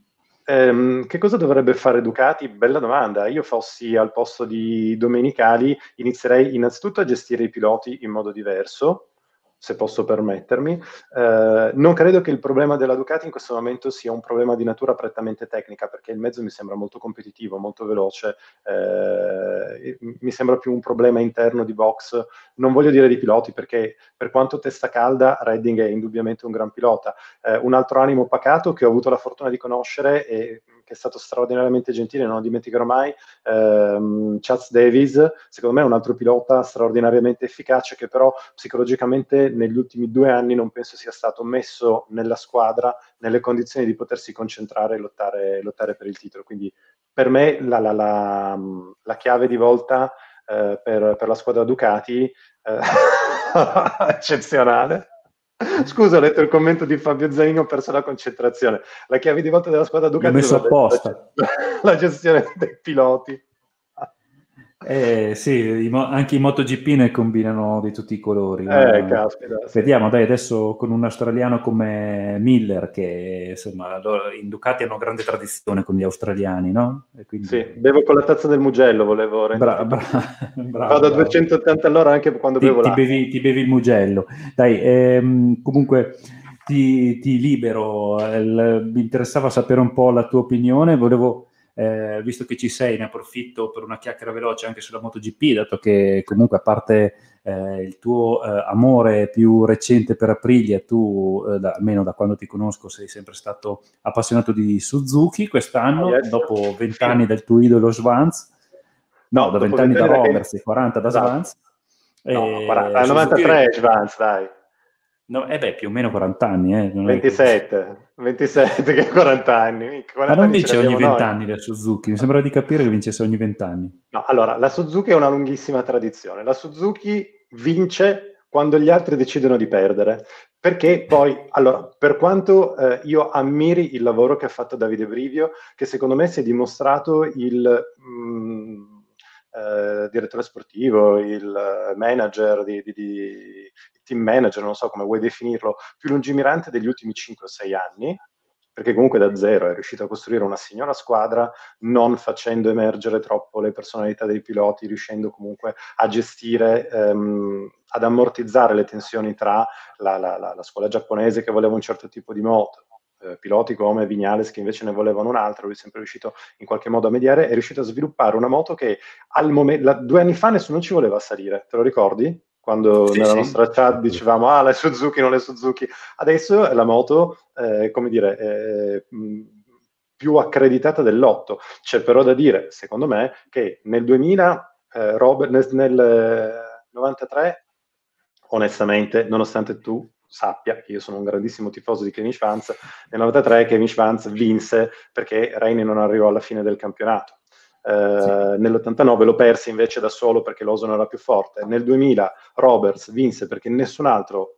ehm, che cosa dovrebbe fare Ducati? Bella domanda. Io fossi al posto di Domenicali, inizierei innanzitutto a gestire i piloti in modo diverso, se posso permettermi. Eh, non credo che il problema della Ducati in questo momento sia un problema di natura prettamente tecnica, perché il mezzo mi sembra molto competitivo, molto veloce, eh, mi sembra più un problema interno di box. Non voglio dire di piloti, perché per quanto testa calda, Redding è indubbiamente un gran pilota. Eh, un altro animo pacato che ho avuto la fortuna di conoscere e che è stato straordinariamente gentile, non lo dimenticherò mai, ehm, Chaz Davis, secondo me è un altro pilota straordinariamente efficace che però psicologicamente negli ultimi due anni non penso sia stato messo nella squadra nelle condizioni di potersi concentrare e lottare, lottare per il titolo. Quindi per me la, la, la, la chiave di volta eh, per, per, la squadra Ducati eh, [laughs] eccezionale [laughs] Scusa, ho letto il commento di Fabio Zaino, ho perso la concentrazione. La chiave di volta della squadra Ducati è messo La, la gestione [laughs] dei piloti. Eh, sì, anche i MotoGP ne combinano di tutti i colori. Eh, no? Eh, caspita, Vediamo, dai, adesso con un australiano come Miller, che insomma, in Ducati hanno grande tradizione con gli australiani, no? Quindi... Sì, bevo con la tazza del Mugello, volevo rendere. Bra- bra- [laughs] bravo, Vado a 280 all'ora anche quando ti, bevo ti bevi, ti bevi, il Mugello. Dai, ehm, comunque... Ti, ti libero, eh, mi interessava sapere un po' la tua opinione, volevo eh, visto che ci sei ne approfitto per una chiacchiera veloce anche sulla MotoGP, dato che comunque a parte eh, il tuo eh, amore più recente per Aprilia, tu eh, da, almeno da quando ti conosco sei sempre stato appassionato di Suzuki, quest'anno ah, yes. dopo vent'anni del tuo idolo Schwanz, no, no da vent'anni da Roberts e 40 da esatto. No, 40, eh, 93 Schwanz, dai. No, eh beh, più o meno 40 anni. Eh, 27, 27 che 40 anni. 40 Ma non vince ogni 20 anni la Suzuki, mi sembra di capire che vincesse ogni 20 anni. No, allora, la Suzuki è una lunghissima tradizione. La Suzuki vince quando gli altri decidono di perdere, perché poi, allora, per quanto eh, io ammiri il lavoro che ha fatto Davide Brivio, che secondo me si è dimostrato il... Mh, mm, eh, direttore sportivo, il manager, di, di, di, team manager, non so come vuoi definirlo, più lungimirante degli ultimi 5-6 anni, perché comunque da zero è riuscito a costruire una signora squadra non facendo emergere troppo le personalità dei piloti, riuscendo comunque a gestire, ehm, ad ammortizzare le tensioni tra la, la, la, la scuola giapponese che voleva un certo tipo di moto, eh, piloti come Vignales che invece ne volevano un'altra, lui è sempre riuscito in qualche modo a mediare, è riuscito a sviluppare una moto che al momento, la, due anni fa nessuno ci voleva salire, te lo ricordi? Quando sì, nella sì. nostra chat dicevamo ah le Suzuki, non le Suzuki, adesso è la moto, eh, come dire, eh, più accreditata dell'otto. C'è però da dire, secondo me, che nel 2000, eh, Robert, nel, nel 93, eh, onestamente, nonostante tu sappia che io sono un grandissimo tifoso di Kevin Schwanz, nel 93 Kevin Schwanz vinse perché Reini non arrivò alla fine del campionato. Eh, sì. Nell'89 lo perse invece da solo perché l'Oso era più forte. Nel 2000 Roberts vinse perché nessun altro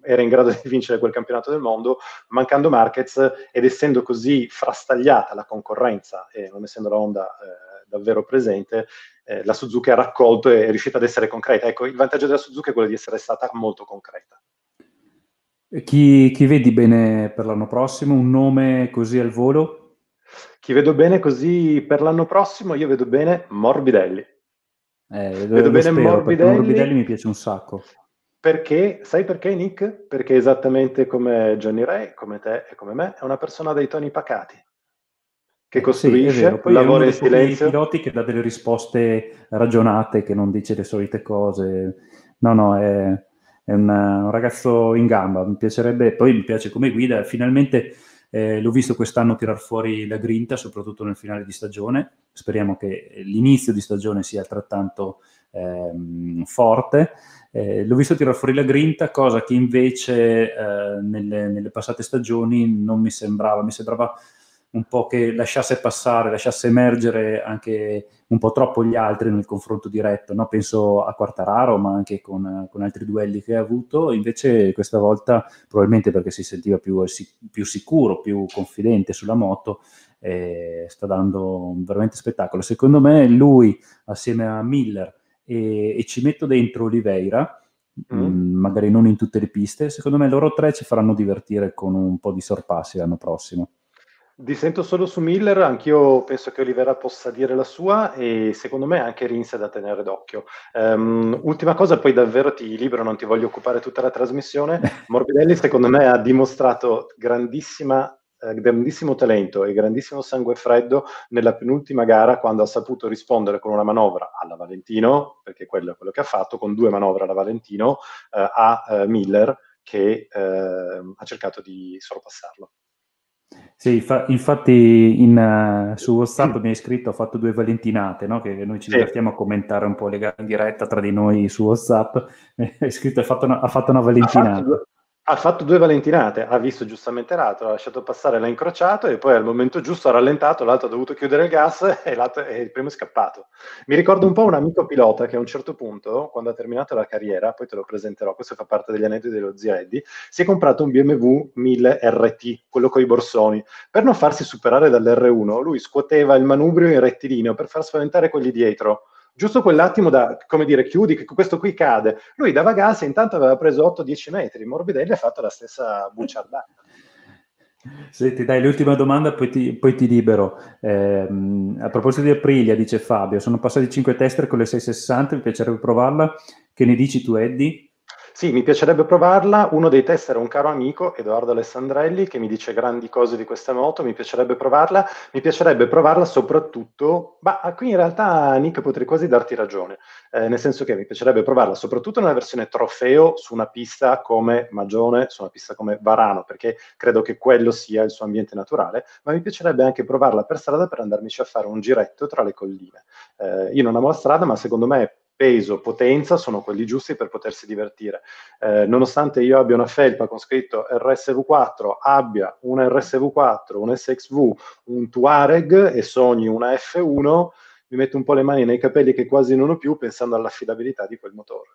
era in grado [laughs] di vincere quel campionato del mondo, mancando Marquez ed essendo così frastagliata la concorrenza e non essendo la Honda eh, davvero presente, eh, la Suzuki ha raccolto e è riuscita ad essere concreta. Ecco, il vantaggio della Suzuki è quello di essere stata molto concreta. Chi, chi, vedi bene per l'anno prossimo? Un nome così al volo? Chi vedo bene così per l'anno prossimo? Io vedo bene Morbidelli. Eh, vedo, vedo bene spero, Morbidelli. Morbidelli mi piace un sacco. Perché, sai perché Nick? Perché esattamente come Johnny Ray, come te e come me, è una persona dai toni pacati, che eh, costruisce, sì, lavora in silenzio. Poi piloti che dà delle risposte ragionate, che non dice le solite cose. No, no, è, è una, un ragazzo in gamba, mi piacerebbe, poi mi piace come guida, finalmente eh, l'ho visto quest'anno tirar fuori la grinta, soprattutto nel finale di stagione, speriamo che l'inizio di stagione sia altrettanto ehm, forte, eh, l'ho visto tirar fuori la grinta, cosa che invece eh, nelle, nelle, passate stagioni non mi sembrava, mi sembrava un po' che lasciasse passare, lasciasse emergere anche un po' troppo gli altri nel confronto diretto, no? penso a Quartararo ma anche con, con, altri duelli che ha avuto, invece questa volta probabilmente perché si sentiva più, più sicuro, più confidente sulla moto, eh, sta dando veramente spettacolo. Secondo me lui assieme a Miller e, e ci metto dentro Oliveira, mm. mm. magari non in tutte le piste. Secondo me loro tre ci faranno divertire con un po' di sorpassi l'anno prossimo. Dissento solo su Miller, anch'io penso che Olivera possa dire la sua e secondo me anche Rins è da tenere d'occhio. Um, ultima cosa, poi davvero ti libero, non ti voglio occupare tutta la trasmissione. [laughs] Morbidelli secondo me ha dimostrato grandissima eh, grandissimo talento e grandissimo sangue freddo nella penultima gara quando ha saputo rispondere con una manovra alla Valentino, perché quello è quello che ha fatto, con due manovre alla Valentino eh, a eh, Miller che eh, ha cercato di sorpassarlo. Sì, fa- infatti in, uh, su WhatsApp mi hai scritto, ho fatto due valentinate, no? che noi ci divertiamo a commentare un po' in diretta tra di noi su WhatsApp. [laughs] hai scritto, ha fatto una, ha fatto una valentinata. Ha fatto, ha fatto due valentinate, ha visto giustamente l'altro, ha lasciato passare, l'ha incrociato e poi al momento giusto ha rallentato, l'altro ha dovuto chiudere il gas [laughs] e, e, il primo è scappato. Mi ricordo un po' un amico pilota che a un certo punto, quando ha terminato la carriera, poi te lo presenterò, questo fa parte degli aneddoti dello zio Eddie, si è comprato un BMW 1000 RT, quello con i borsoni. Per non farsi superare dall'R1, lui scuoteva il manubrio in rettilineo per far spaventare quelli dietro giusto quell'attimo da, come dire, chiudi, che questo qui cade. Lui da Vagas intanto aveva preso 8-10 metri, Morbidelli ha fatto la stessa bucciardata. Senti, dai, l'ultima domanda, poi ti, poi ti libero. Eh, a proposito di Aprilia, dice Fabio, sono passati 5 tester con le 660, mi piacerebbe provarla. Che ne dici tu, Eddie? Sì, mi piacerebbe provarla. Uno dei test era un caro amico, Edoardo Alessandrelli, che mi dice grandi cose di questa moto, mi piacerebbe provarla. Mi piacerebbe provarla soprattutto, ma ah, qui in realtà Nick potrei quasi darti ragione, eh, nel senso che mi piacerebbe provarla soprattutto nella versione trofeo su una pista come Magione, su una pista come Varano, perché credo che quello sia il suo ambiente naturale, ma mi piacerebbe anche provarla per strada per andarmici a fare un giretto tra le colline. Eh, io non amo la strada, ma secondo me peso, potenza sono quelli giusti per potersi divertire. Eh, nonostante io abbia una felpa con scritto RSV4, abbia una RSV4, un SXV, un Tuareg e sogni una F1, mi metto un po' le mani nei capelli che quasi non ho più pensando all'affidabilità di quel motore.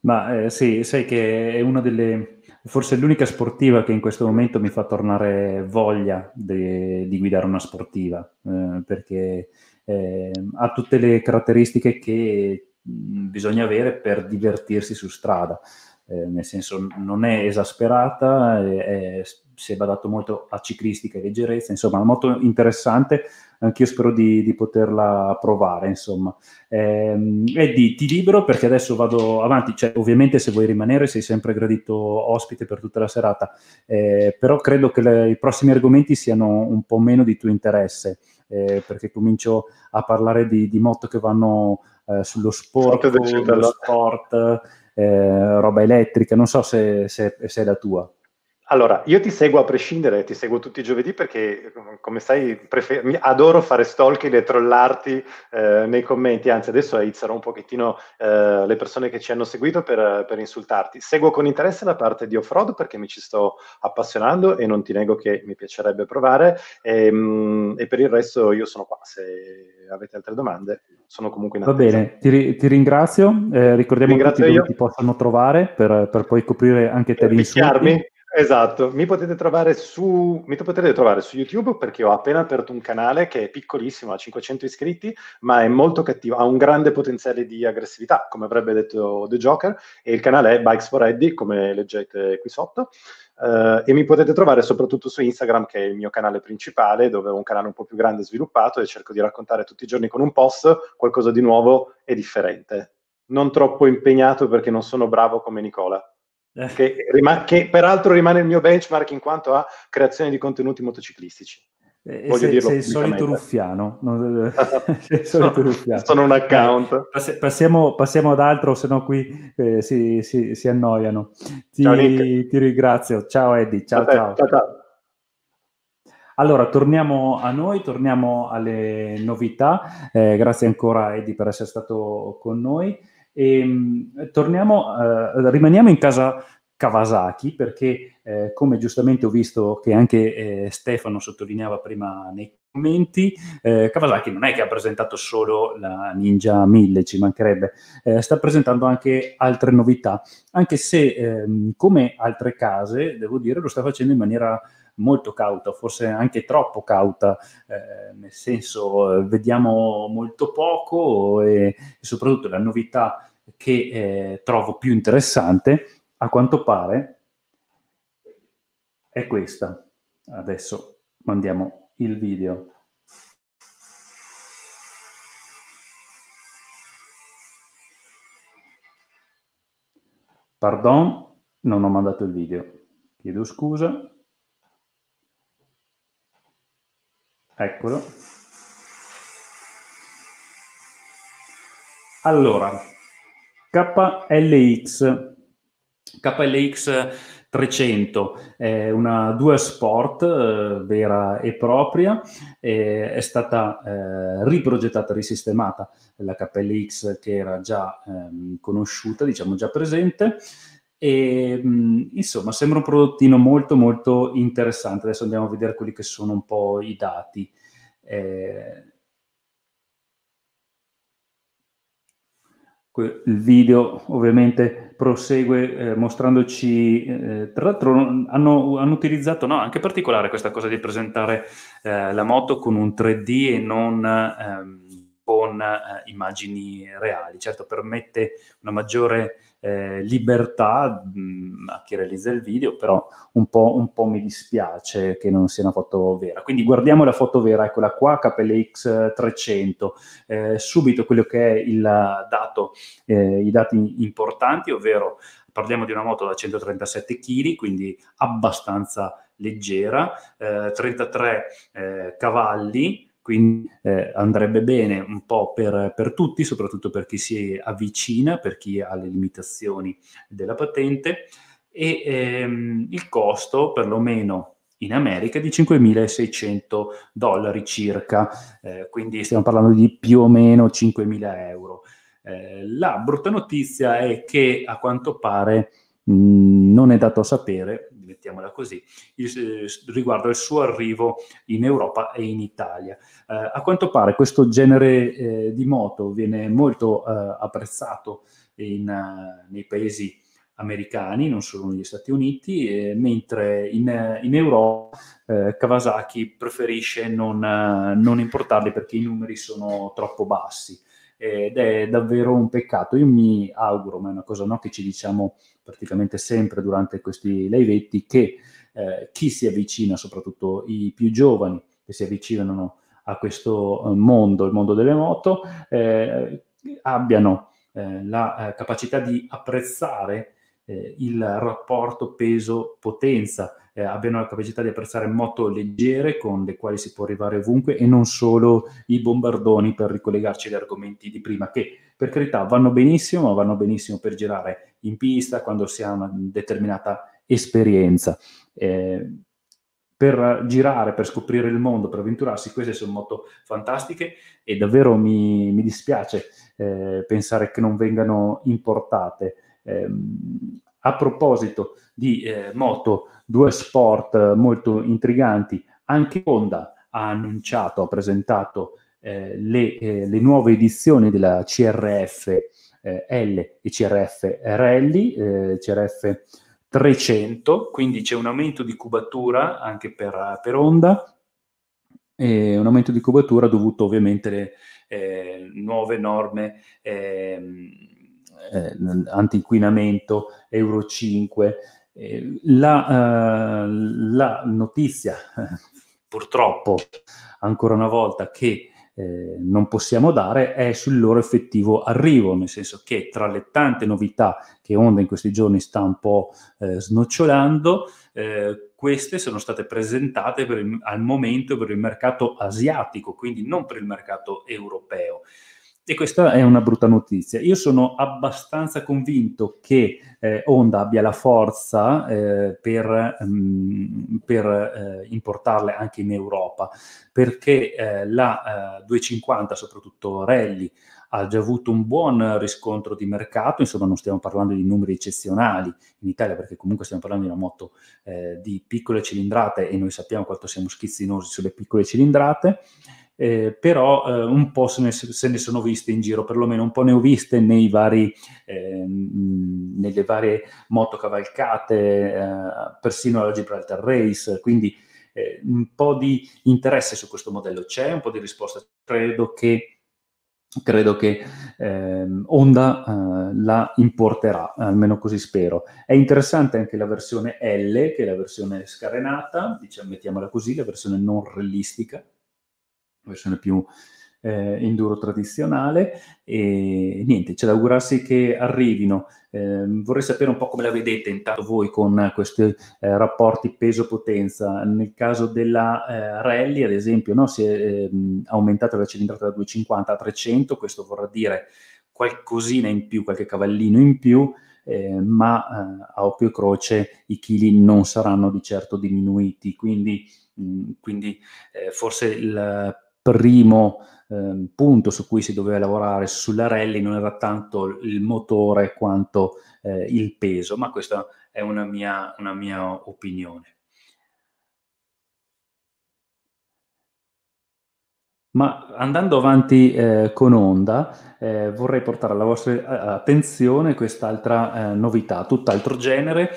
Ma eh, sì, sai che è una delle, forse l'unica sportiva che in questo momento mi fa tornare voglia de, di guidare una sportiva, eh, perché eh, ha tutte le caratteristiche che bisogna avere per divertirsi su strada. Eh, nel senso non è esasperata, è, eh, è, si è badato molto a ciclistica e leggerezza, insomma è molto interessante, anch'io spero di, di poterla provare, insomma. Eh, Eddie, ti libero perché adesso vado avanti, cioè, ovviamente se vuoi rimanere sei sempre gradito ospite per tutta la serata, eh, però credo che le, i prossimi argomenti siano un po' meno di tuo interesse eh, perché comincio a parlare di, di moto che vanno eh, sullo sport, sullo sport, eh, roba elettrica, non so se, se, se è la tua. Allora, io ti seguo a prescindere, ti seguo tutti i giovedì perché, eh, come sai, prefer- adoro fare stalking e trollarti eh, nei commenti, anzi adesso aizzerò un pochettino eh, le persone che ci hanno seguito per, per, insultarti. Seguo con interesse la parte di off-road perché mi ci sto appassionando e non ti nego che mi piacerebbe provare e, ehm, mh, e per il resto io sono qua, se avete altre domande sono comunque in attesa. Va bene, ti, ri- ti ringrazio, eh, ricordiamo ringrazio tutti dove ti possono trovare per, per, poi coprire anche te per l'insulto. Esatto, mi potete, trovare su, mi potete trovare su YouTube perché ho appena aperto un canale che è piccolissimo, ha 500 iscritti, ma è molto cattivo, ha un grande potenziale di aggressività, come avrebbe detto The Joker, e il canale è Bikes for Eddie, come leggete qui sotto. Uh, e mi potete trovare soprattutto su Instagram, che è il mio canale principale, dove ho un canale un po' più grande sviluppato e cerco di raccontare tutti i giorni con un post qualcosa di nuovo e differente. Non troppo impegnato perché non sono bravo come Nicola. Eh. Che, rim- che, peraltro rimane il mio benchmark in quanto a creazione di contenuti motociclistici. Eh, eh Voglio se, dirlo sei il solito ruffiano. No, [laughs] [laughs] sei solito sono, ruffiano. Sono un eh, account. Pass- passiamo, passiamo, ad altro, se no qui eh, si, si, si, annoiano. Ti, ciao, ti, ringrazio. Ciao Eddie. ciao. ciao. ciao, ciao. Allora, torniamo a noi, torniamo alle novità. Eh, grazie ancora Eddie per essere stato con noi. E, ehm, torniamo, eh, rimaniamo in casa Kawasaki perché, eh, come giustamente ho visto che anche eh, Stefano sottolineava prima nei commenti, eh, Kawasaki non è che ha presentato solo la Ninja 1000, ci mancherebbe, eh, sta presentando anche altre novità, anche se ehm, come altre case, devo dire, lo sta facendo in maniera molto cauta, forse anche troppo cauta, eh, nel senso eh, vediamo molto poco e, soprattutto la novità che eh, trovo più interessante, a quanto pare, è questa. Adesso mandiamo il video. Pardon, non ho mandato il video. Chiedo scusa. Eccolo. Allora, KLX. KLX 300 è una due sport eh, vera e propria, eh, è stata eh, riprogettata, risistemata la KLX che era già ehm, conosciuta, diciamo già presente, e, insomma, sembra un prodottino molto molto interessante. Adesso andiamo a vedere quelli che sono un po' i dati. Eh, il video ovviamente prosegue eh, mostrandoci, eh, tra l'altro hanno, hanno, utilizzato, no, anche particolare questa cosa di presentare eh, la moto con un 3D e non ehm, con eh, immagini reali, certo permette una maggiore eh, libertà mh, mm, a chi realizza il video, però un po', un po', mi dispiace che non sia una foto vera. Quindi guardiamo la foto vera, eccola qua, KLX 300, eh, subito quello che è il dato, eh, i dati importanti, ovvero parliamo di una moto da 137 kg, quindi abbastanza leggera, 33 eh, eh, cavalli, quindi eh, andrebbe bene un po' per, per, tutti, soprattutto per chi si avvicina, per chi ha le limitazioni della patente e ehm, il costo perlomeno in America è di 5.600 dollari circa, eh, quindi stiamo parlando di più o meno 5.000 euro. Eh, la brutta notizia è che a quanto pare mh, mm, non è dato a sapere mettiamola così, il, eh, riguardo al suo arrivo in Europa e in Italia. Eh, a quanto pare questo genere eh, di moto viene molto eh, apprezzato in, eh, nei paesi americani, non solo negli Stati Uniti, eh, mentre in, in Europa Kawasaki preferisce non, non importarli perché i numeri sono troppo bassi ed è davvero un peccato. Io mi auguro, ma è una cosa no, che ci diciamo praticamente sempre durante questi livetti che eh, chi si avvicina, soprattutto i più giovani che si avvicinano a questo eh, mondo, il mondo delle moto, eh, abbiano eh, la eh, capacità di apprezzare eh, il rapporto peso-potenza, eh, abbiano la capacità di apprezzare moto leggere con le quali si può arrivare ovunque e non solo i bombardoni per ricollegarci agli argomenti di prima che per carità vanno benissimo, ma vanno benissimo per girare in pista quando si ha una determinata esperienza. Eh, per girare, per scoprire il mondo, per avventurarsi, queste sono moto fantastiche e davvero mi, mi dispiace eh, pensare che non vengano importate Ehm, a proposito di eh, moto, due sport eh, molto intriganti, anche Honda ha annunciato, ha presentato eh, le, eh, le, nuove edizioni della CRF eh, L e CRF Rally, eh, CRF 300, quindi c'è un aumento di cubatura anche per, per Honda, un aumento di cubatura dovuto ovviamente alle nuove norme. Ehm, eh, antinquinamento, Euro 5. Eh, la, eh, la, notizia, [laughs] purtroppo, ancora una volta, che eh, non possiamo dare è sul loro effettivo arrivo, nel senso che tra le tante novità che Honda in questi giorni sta un po' eh, snocciolando, eh, queste sono state presentate il, al momento per il mercato asiatico, quindi non per il mercato europeo. E questa è una brutta notizia. Io sono abbastanza convinto che eh, Honda abbia la forza eh, per, mh, mm, per eh, importarle anche in Europa, perché eh, la 250, eh, soprattutto Rally, ha già avuto un buon riscontro di mercato, insomma non stiamo parlando di numeri eccezionali in Italia perché comunque stiamo parlando di una moto eh, di piccole cilindrate e noi sappiamo quanto siamo schizzinosi sulle piccole cilindrate, eh, però eh, un po' se ne, se ne, sono viste in giro, perlomeno un po' ne ho viste nei vari, eh, nelle varie moto motocavalcate, eh, persino alla Gibraltar Race, quindi eh, un po' di interesse su questo modello c'è, un po' di risposta. Credo che, credo che ehm, Honda eh, la importerà, almeno così spero. È interessante anche la versione L, che è la versione scarenata, diciamo, mettiamola così, la versione non realistica versione più eh, enduro tradizionale e niente, c'è da augurarsi che arrivino. Eh, vorrei sapere un po' come la vedete intanto voi con questi eh, rapporti peso-potenza. Nel caso della eh, Rally, ad esempio, no, si è ehm, aumentata la cilindrata da 250 a 300, questo vorrà dire qualcosina in più, qualche cavallino in più, eh, ma eh, a occhio e croce i chili non saranno di certo diminuiti, quindi, mh, mm, quindi forse il primo eh, punto su cui si doveva lavorare sulla rally non era tanto il motore quanto eh, il peso, ma questa è una mia, una mia opinione. Ma andando avanti eh, con Honda, eh, vorrei portare alla vostra eh, attenzione quest'altra eh, novità, tutt'altro genere,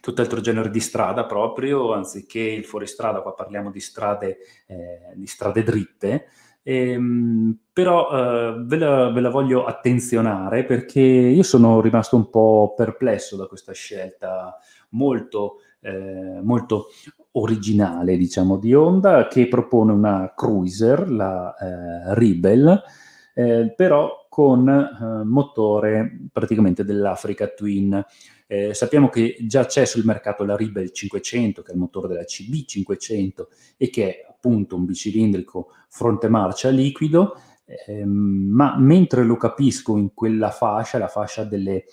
tutt'altro genere di strada proprio, anziché il fuoristrada, qua parliamo di strade, eh, di strade dritte. Ehm, però eh, ve, la, ve, la, voglio attenzionare perché io sono rimasto un po' perplesso da questa scelta molto, eh, molto originale, diciamo, di Honda che propone una cruiser, la eh, Rebel, eh, però con eh, motore praticamente dell'Africa Twin. Eh, sappiamo che già c'è sul mercato la Ribel 500, che è il motore della CB 500 e che è appunto un bicilindrico fronte marcia liquido, eh, ma mentre lo capisco in quella fascia, la fascia delle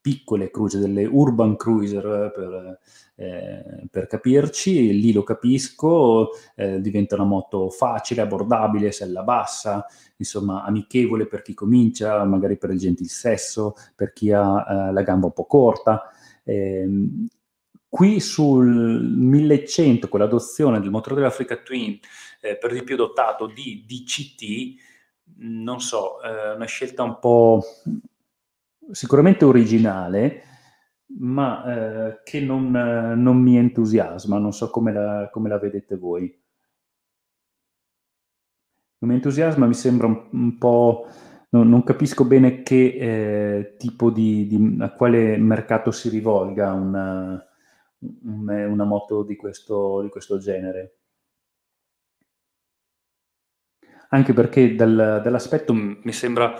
piccole cruise, delle urban cruiser eh, per eh, per capirci, lì lo capisco, eh, diventa una moto facile, abbordabile, sella bassa, insomma amichevole per chi comincia, magari per il gentil sesso, per chi ha eh, la gamba un po' corta. Ehm, qui sul 1100, con l'adozione del motore dell'Africa Twin, eh, per di più dotato di DCT, non so, eh, una scelta un po' sicuramente originale, ma eh, che non, eh, non, mi entusiasma, non so come la, come la, vedete voi. Non mi entusiasma, mi sembra un, un po'... No, non capisco bene che eh, tipo di, di, a quale mercato si rivolga una, eh, una moto di questo, di questo, genere. Anche perché dal, dall'aspetto mi sembra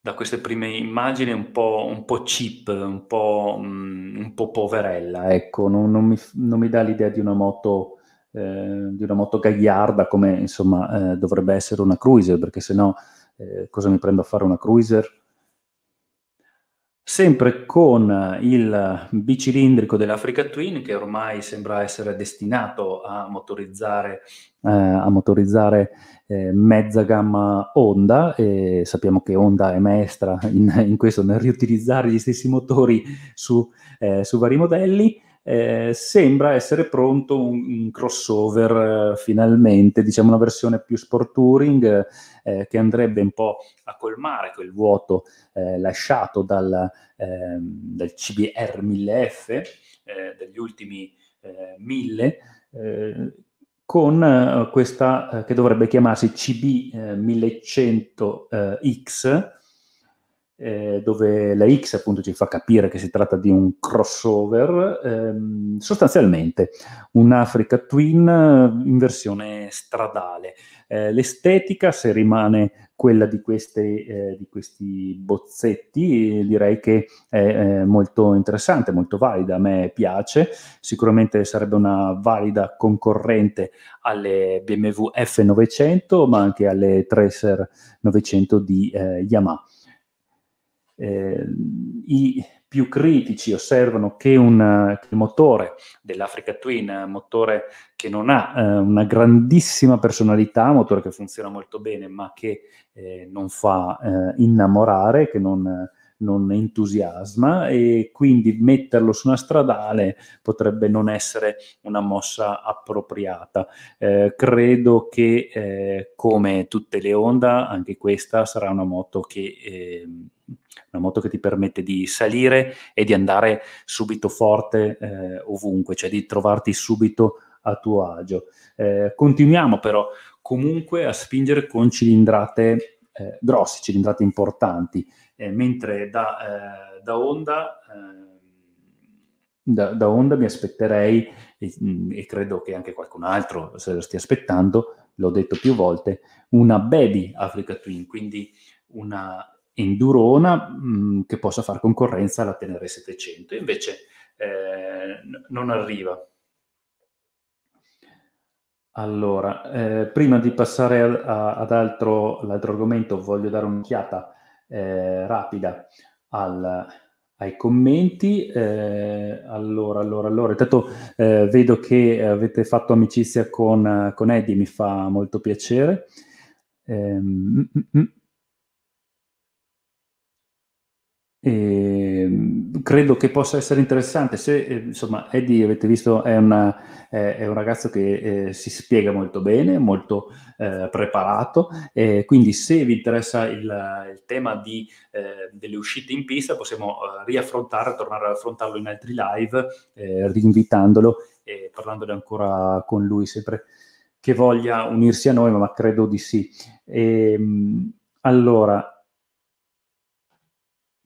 da queste prime immagini un po', un po cheap, un po', mh, mm, un po poverella, ecco, non, non, mi, non, mi, dà l'idea di una moto, eh, di una moto gagliarda come insomma eh, dovrebbe essere una cruiser, perché se no eh, cosa mi prendo a fare una cruiser? sempre con eh, il bicilindrico dell'Africa Twin che ormai sembra essere destinato a motorizzare, eh, a motorizzare eh, mezza gamma Honda e sappiamo che Honda è maestra in, in questo nel riutilizzare gli stessi motori su, eh, su vari modelli eh, sembra essere pronto un, un crossover eh, finalmente, diciamo una versione più sport touring eh, che andrebbe un po' a colmare quel vuoto eh, lasciato dal, ehm, dal, CBR 1000F eh, degli ultimi 1000 eh, con questa che dovrebbe chiamarsi CB 1100X eh, dove la X appunto ci fa capire che si tratta di un crossover, ehm, sostanzialmente un Africa Twin eh, in versione stradale. Eh, l'estetica, se rimane quella di, queste, eh, di questi bozzetti, eh, direi che è eh, molto interessante, molto valida, a me piace, sicuramente sarebbe una valida concorrente alle BMW F900, ma anche alle Tracer 900 di Yamaha. Eh, I più critici osservano che, una, che il motore dell'Africa Twin, motore che non ha eh, una grandissima personalità, motore che funziona molto bene ma che eh, non fa eh, innamorare, che non non entusiasma e quindi metterlo su una stradale potrebbe non essere una mossa appropriata. Eh, credo che eh, come tutte le Honda anche questa sarà una moto che eh, una moto che ti permette di salire e di andare subito forte eh, ovunque, cioè di trovarti subito a tuo agio. Eh, continuiamo però comunque a spingere con cilindrate eh, grosse, cilindrate importanti, eh, mentre da, eh, da Honda... Ehm, da, da, Honda mi aspetterei, e, mm, e, credo che anche qualcun altro se lo stia aspettando, l'ho detto più volte, una baby Africa Twin, quindi una endurona mh, mm, che possa far concorrenza alla Tenere 700, invece eh, non arriva. Allora, eh, prima di passare a, a, ad altro, altro, argomento, voglio dare un'occhiata eh, rapida al, ai commenti. Eh, allora, allora, allora, intanto eh, vedo che avete fatto amicizia con, con Eddie, mi fa molto piacere. Ehm, mm, mm, mm. Eh, credo che possa essere interessante. Se eh, insomma, Eddie, avete visto, è, una, eh, è un ragazzo che eh, si spiega molto bene, molto eh, preparato. Eh, quindi, se vi interessa il, il tema di, delle uscite in pista, possiamo riaffrontare, tornare ad affrontarlo in altri live, rinvitandolo e parlandone ancora con lui, sempre che voglia unirsi a noi, ma credo di sì. E, ehm, allora,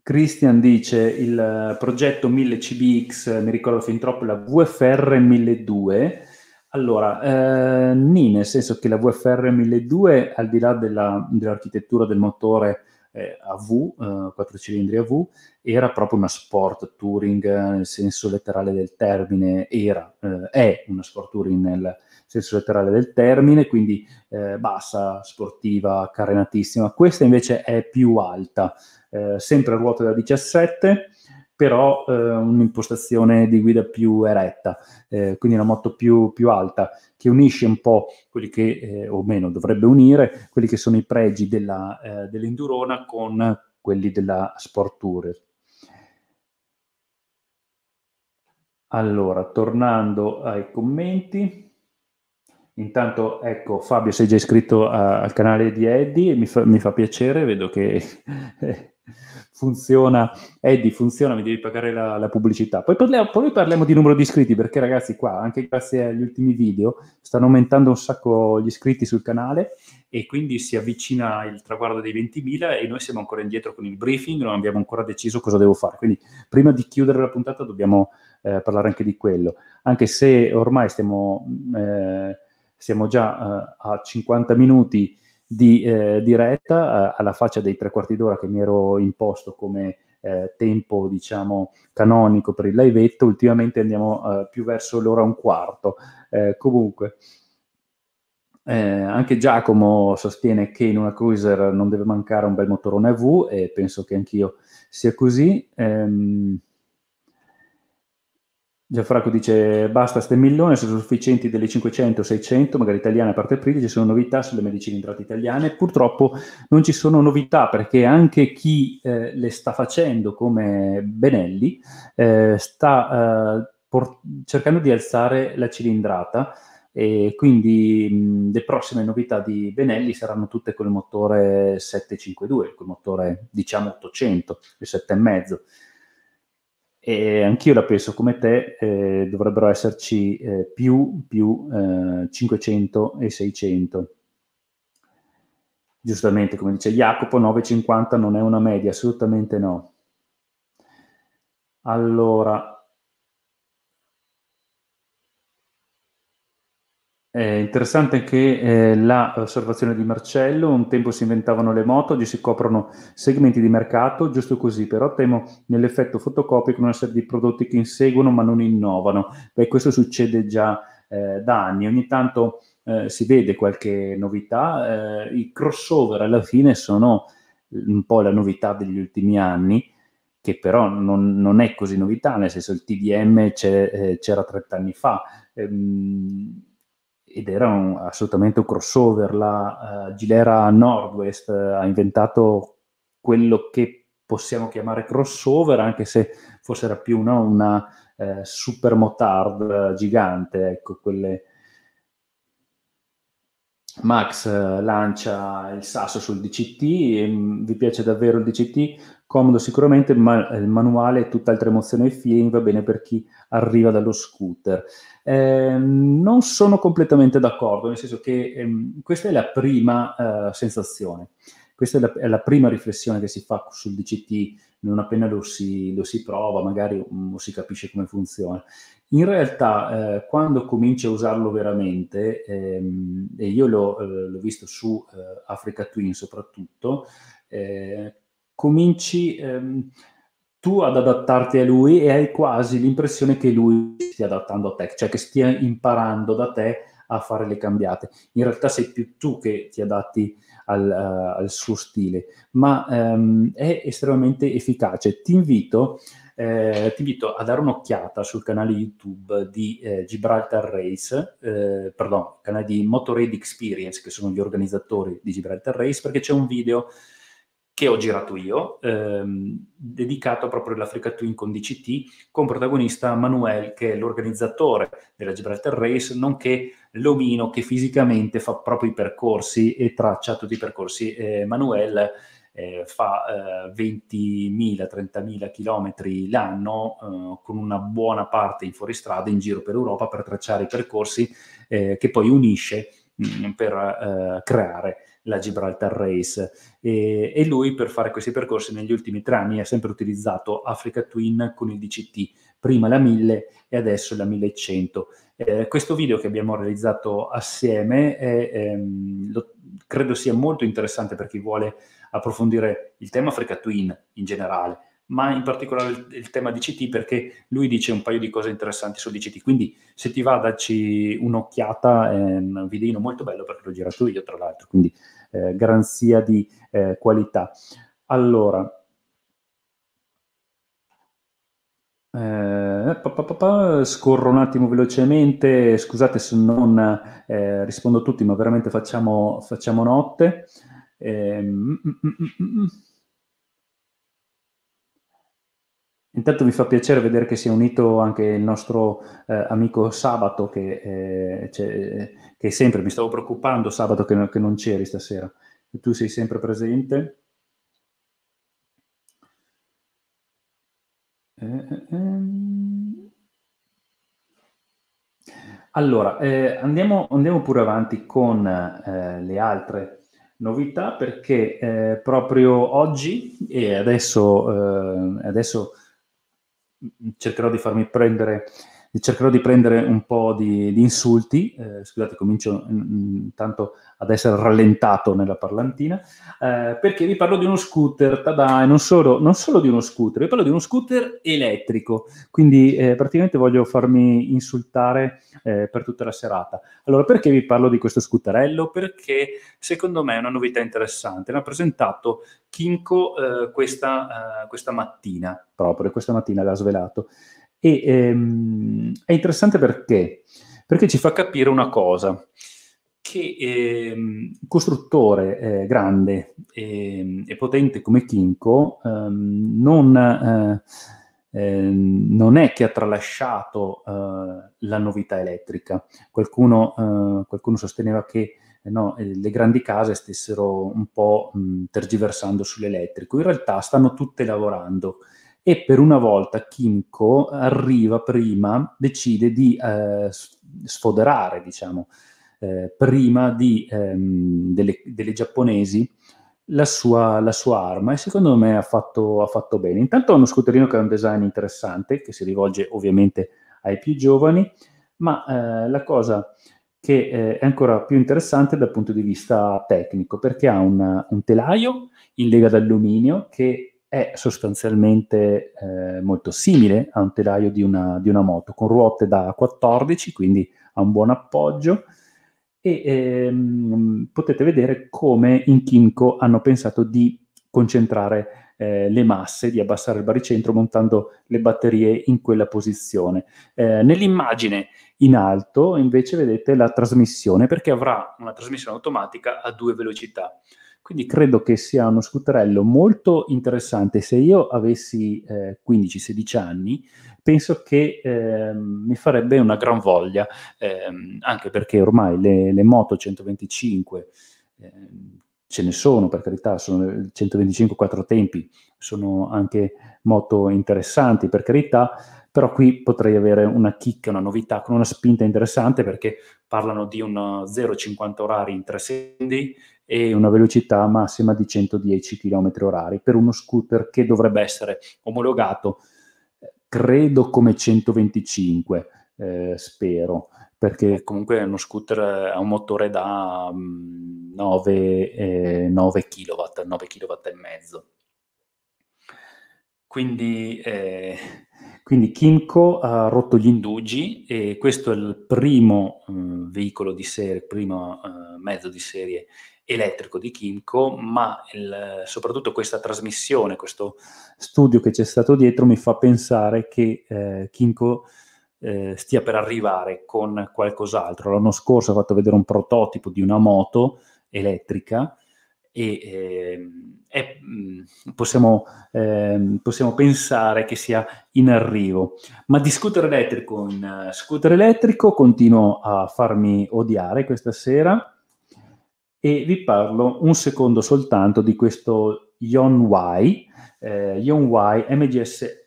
Christian dice il eh, progetto 1000 CBX, eh, mi ricordo fin troppo, la VFR 1002. Allora, eh, nì, nel senso che la VFR 1002, al di là della, dell'architettura del motore eh, AV, eh, 4 cilindri AV, era proprio una sport touring eh, nel senso letterale del termine, era, eh, è una sport touring nel, senso letterale del termine, quindi eh, bassa, sportiva, carenatissima. Questa invece è più alta, eh, sempre a ruote da 17, però eh, un'impostazione di guida più eretta, eh, quindi una moto più, più, alta, che unisce un po' quelli che, eh, o meno dovrebbe unire, quelli che sono i pregi della, eh, dell'Endurona con quelli della Sport Tourer. Allora, tornando ai commenti. Intanto, ecco, Fabio, sei già iscritto a, al canale di Eddie, mi fa, mi fa piacere, vedo che [laughs] funziona. Eddie, funziona, mi devi pagare la, la pubblicità. Poi parliamo, poi parliamo, di numero di iscritti, perché ragazzi qua, anche grazie agli ultimi video, stanno aumentando un sacco gli iscritti sul canale e quindi si avvicina il traguardo dei 20.000 e noi siamo ancora indietro con il briefing, non abbiamo ancora deciso cosa devo fare. Quindi prima di chiudere la puntata dobbiamo eh, parlare anche di quello, anche se ormai stiamo... Eh, siamo già eh, a 50 minuti di eh, diretta, eh, alla faccia dei tre quarti d'ora che mi ero imposto come eh, tempo diciamo canonico per il live ultimamente andiamo eh, più verso l'ora e un quarto. Eh, comunque, anche Giacomo sostiene che in una cruiser non deve mancare un bel motorone AV e penso che anch'io sia così. Ehm, Gianfranco dice basta ste milioni, sono sufficienti delle 500 600, magari italiane a parte aprile, ci sono novità sulle medicine entrate italiane, purtroppo non ci sono novità perché anche chi eh, le sta facendo come Benelli eh, sta eh, por- cercando di alzare la cilindrata e quindi mh, le prossime novità di Benelli saranno tutte col motore 752, col motore diciamo 800, il 7,5 e anch'io la penso come te, eh, dovrebbero esserci eh, più, più eh, 500 e 600. Giustamente, come dice Jacopo, 950 non è una media, assolutamente no. Allora, È interessante anche eh, l'osservazione di Marcello, un tempo si inventavano le moto, oggi si coprono segmenti di mercato, giusto così, però temo nell'effetto fotocopico una serie di prodotti che inseguono ma non innovano. Beh, questo succede già eh, da anni, ogni tanto eh, si vede qualche novità, eh, i crossover alla fine sono un po' la novità degli ultimi anni, che però non, non, è così novità, nel senso il TDM eh, c'era 30 anni fa. Ehm, ed era un, assolutamente un crossover. La uh, Gilera Nordwest uh, ha inventato quello che possiamo chiamare crossover, anche se forse era più no, una uh, super motard gigante, ecco, quelle... Max eh, lancia il sasso sul DCT, e, mh, mm, vi piace davvero il DCT? Comodo sicuramente, ma il manuale è tutt'altra emozione e feeling, va bene per chi arriva dallo scooter. Eh, non sono completamente d'accordo, nel senso che ehm, questa è la prima eh, sensazione, questa è la, è la, prima riflessione che si fa sul DCT non appena lo si, lo si prova, magari um, si capisce come funziona. In realtà, eh, quando cominci a usarlo veramente, ehm, e io l'ho, eh, l'ho visto su eh, Africa Twin soprattutto, eh, cominci... Ehm, tu ad adattarti a lui e hai quasi l'impressione che lui stia adattando a te, cioè che stia imparando da te a fare le cambiate. In realtà sei più tu che ti adatti al, uh, al suo stile, ma um, è estremamente efficace. Ti invito, eh, ti invito, a dare un'occhiata sul canale YouTube di eh, Gibraltar Race, eh, perdon, canale di Motorade Experience, che sono gli organizzatori di Gibraltar Race, perché c'è un video che ho girato io, ehm, dedicato proprio all'Africa Twin con DCT, con protagonista Manuel, che è l'organizzatore della Gibraltar Race, nonché l'omino che fisicamente fa proprio i percorsi e traccia tutti i percorsi. Eh, Manuel eh, fa eh, 20.000-30.000 chilometri l'anno eh, con una buona parte in fuoristrada in giro per l'Europa per tracciare i percorsi eh, che poi unisce mh, mm, per eh, creare la Gibraltar Race e, e, lui per fare questi percorsi negli ultimi tre anni ha sempre utilizzato Africa Twin con il DCT, prima la 1000 e adesso la 1100. Eh, questo video che abbiamo realizzato assieme è, ehm, lo, credo sia molto interessante per chi vuole approfondire il tema Africa Twin in generale ma in particolare il, il, tema di CT perché lui dice un paio di cose interessanti su DCT. Quindi se ti va, a darci un'occhiata, è un videino molto bello perché l'ho girato io, tra l'altro, quindi eh, garanzia di eh, qualità. Allora, Eh, pa, pa, pa, scorro un attimo velocemente, scusate se non eh, rispondo a tutti, ma veramente facciamo, facciamo notte. Eh, mm, mm, mm, Intanto mi fa piacere vedere che si è unito anche il nostro eh, amico Sabato, che, eh, che, sempre mi stavo preoccupando, Sabato che, che non c'eri stasera. tu sei sempre presente. Eh, eh ehm. allora, eh, andiamo, andiamo, pure avanti con eh, le altre novità perché proprio oggi e adesso, adesso cercherò di farmi prendere cercherò di prendere un po' di, di insulti, eh, scusate comincio intanto mm, mm, ad essere rallentato nella parlantina, eh, perché vi parlo di uno scooter, tada, e non solo, non solo, di uno scooter, vi parlo di uno scooter elettrico, quindi eh, praticamente voglio farmi insultare eh, per tutta la serata. Allora, perché vi parlo di questo scooterello? Perché secondo me è una novità interessante, l'ha presentato Kinko eh, questa, eh, questa mattina, proprio questa mattina l'ha svelato. E ehm, è interessante perché? Perché ci fa capire una cosa, che ehm, un costruttore eh, grande e, ehm, e, potente come Kinko ehm, non, eh, eh, non, è che ha tralasciato eh, la novità elettrica. Qualcuno, eh, qualcuno sosteneva che eh, no, le grandi case stessero un po' mh, tergiversando sull'elettrico. In realtà stanno tutte lavorando e per una volta Kimco arriva prima, decide di eh, sfoderare, diciamo, eh, prima di, ehm, delle, delle, giapponesi la sua, la sua, arma e secondo me ha fatto, ha fatto bene. Intanto ha uno scooterino che ha un design interessante, che si rivolge ovviamente ai più giovani, ma eh, la cosa che eh, è ancora più interessante dal punto di vista tecnico, perché ha una, un telaio in lega d'alluminio che è sostanzialmente eh, molto simile a un telaio di una, di una, moto, con ruote da 14, quindi ha un buon appoggio, e ehm, potete vedere come in Kimco hanno pensato di concentrare eh, le masse, di abbassare il baricentro montando le batterie in quella posizione. Eh, nell'immagine in alto invece vedete la trasmissione perché avrà una trasmissione automatica a due velocità. Quindi credo che sia uno scooterello molto interessante. Se io avessi eh, 15-16 anni, penso che eh, mi farebbe una gran voglia, ehm, anche perché ormai le, le moto 125 eh, ce ne sono, per carità, sono 125 eh, quattro tempi, sono anche moto interessanti, per carità, però qui potrei avere una chicca, una novità, con una spinta interessante perché parlano di un 0,50 eh, orari in tre secondi, e una velocità massima di 110 km/h per uno scooter che dovrebbe essere omologato, eh, credo come 125, eh, spero, perché eh, comunque è uno scooter eh, ha un motore da 9, mm, eh, 9 kW, 9 kW e mezzo. Quindi, eh, quindi Kimco ha rotto gli indugi e questo è il primo eh, veicolo di serie, il primo eh, mezzo di serie elettrico di Kimco, ma il, soprattutto questa trasmissione, questo studio che c'è stato dietro mi fa pensare che eh, Chimco eh, stia per arrivare con qualcos'altro. L'anno scorso ha fatto vedere un prototipo di una moto elettrica e eh, è, mm, possiamo, eh, possiamo, pensare che sia in arrivo. Ma di scooter elettrico in eh, scooter elettrico continuo a farmi odiare questa sera e vi parlo un secondo soltanto di questo Yonwai, eh, Yonwai MGSE,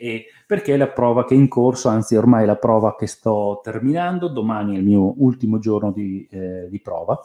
perché è la prova che è in corso, anzi ormai è la prova che sto terminando, domani è il mio ultimo giorno di, eh, di prova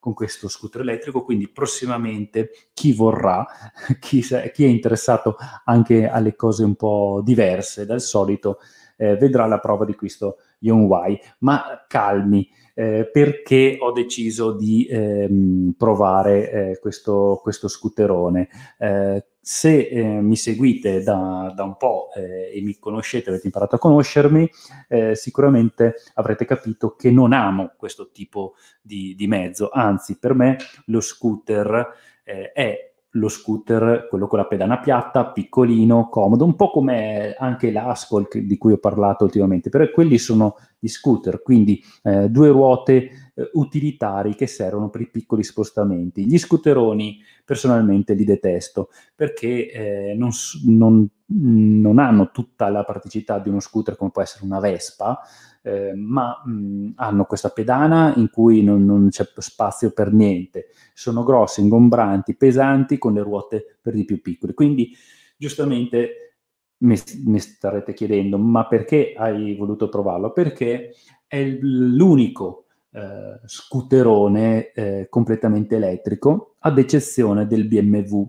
con questo scooter elettrico, quindi prossimamente chi vorrà, [laughs] chi, chi, è interessato anche alle cose un po' diverse dal solito, eh, vedrà la prova di questo Yonwai, ma calmi, eh, perché ho deciso di ehm, provare eh, questo, questo scooterone. Eh, se eh, mi seguite da, da un po' eh, e mi conoscete, avete imparato a conoscermi, eh, sicuramente avrete capito che non amo questo tipo di, di mezzo, anzi per me lo scooter eh, è lo scooter, quello con la pedana piatta, piccolino, comodo, un po' come anche l'Ascol di cui ho parlato ultimamente, però quelli sono gli scooter, quindi eh, due ruote eh, utilitari che servono per i piccoli spostamenti. Gli scooteroni personalmente li detesto perché eh, non, non, non hanno tutta la praticità di uno scooter come può essere una Vespa, eh, ma mh, hanno questa pedana in cui non, non, c'è spazio per niente, sono grossi, ingombranti, pesanti, con le ruote per di più piccole. Quindi giustamente mi, mi starete chiedendo, ma perché hai voluto provarlo? Perché è l'unico eh, scooterone eh, completamente elettrico, ad eccezione del BMW.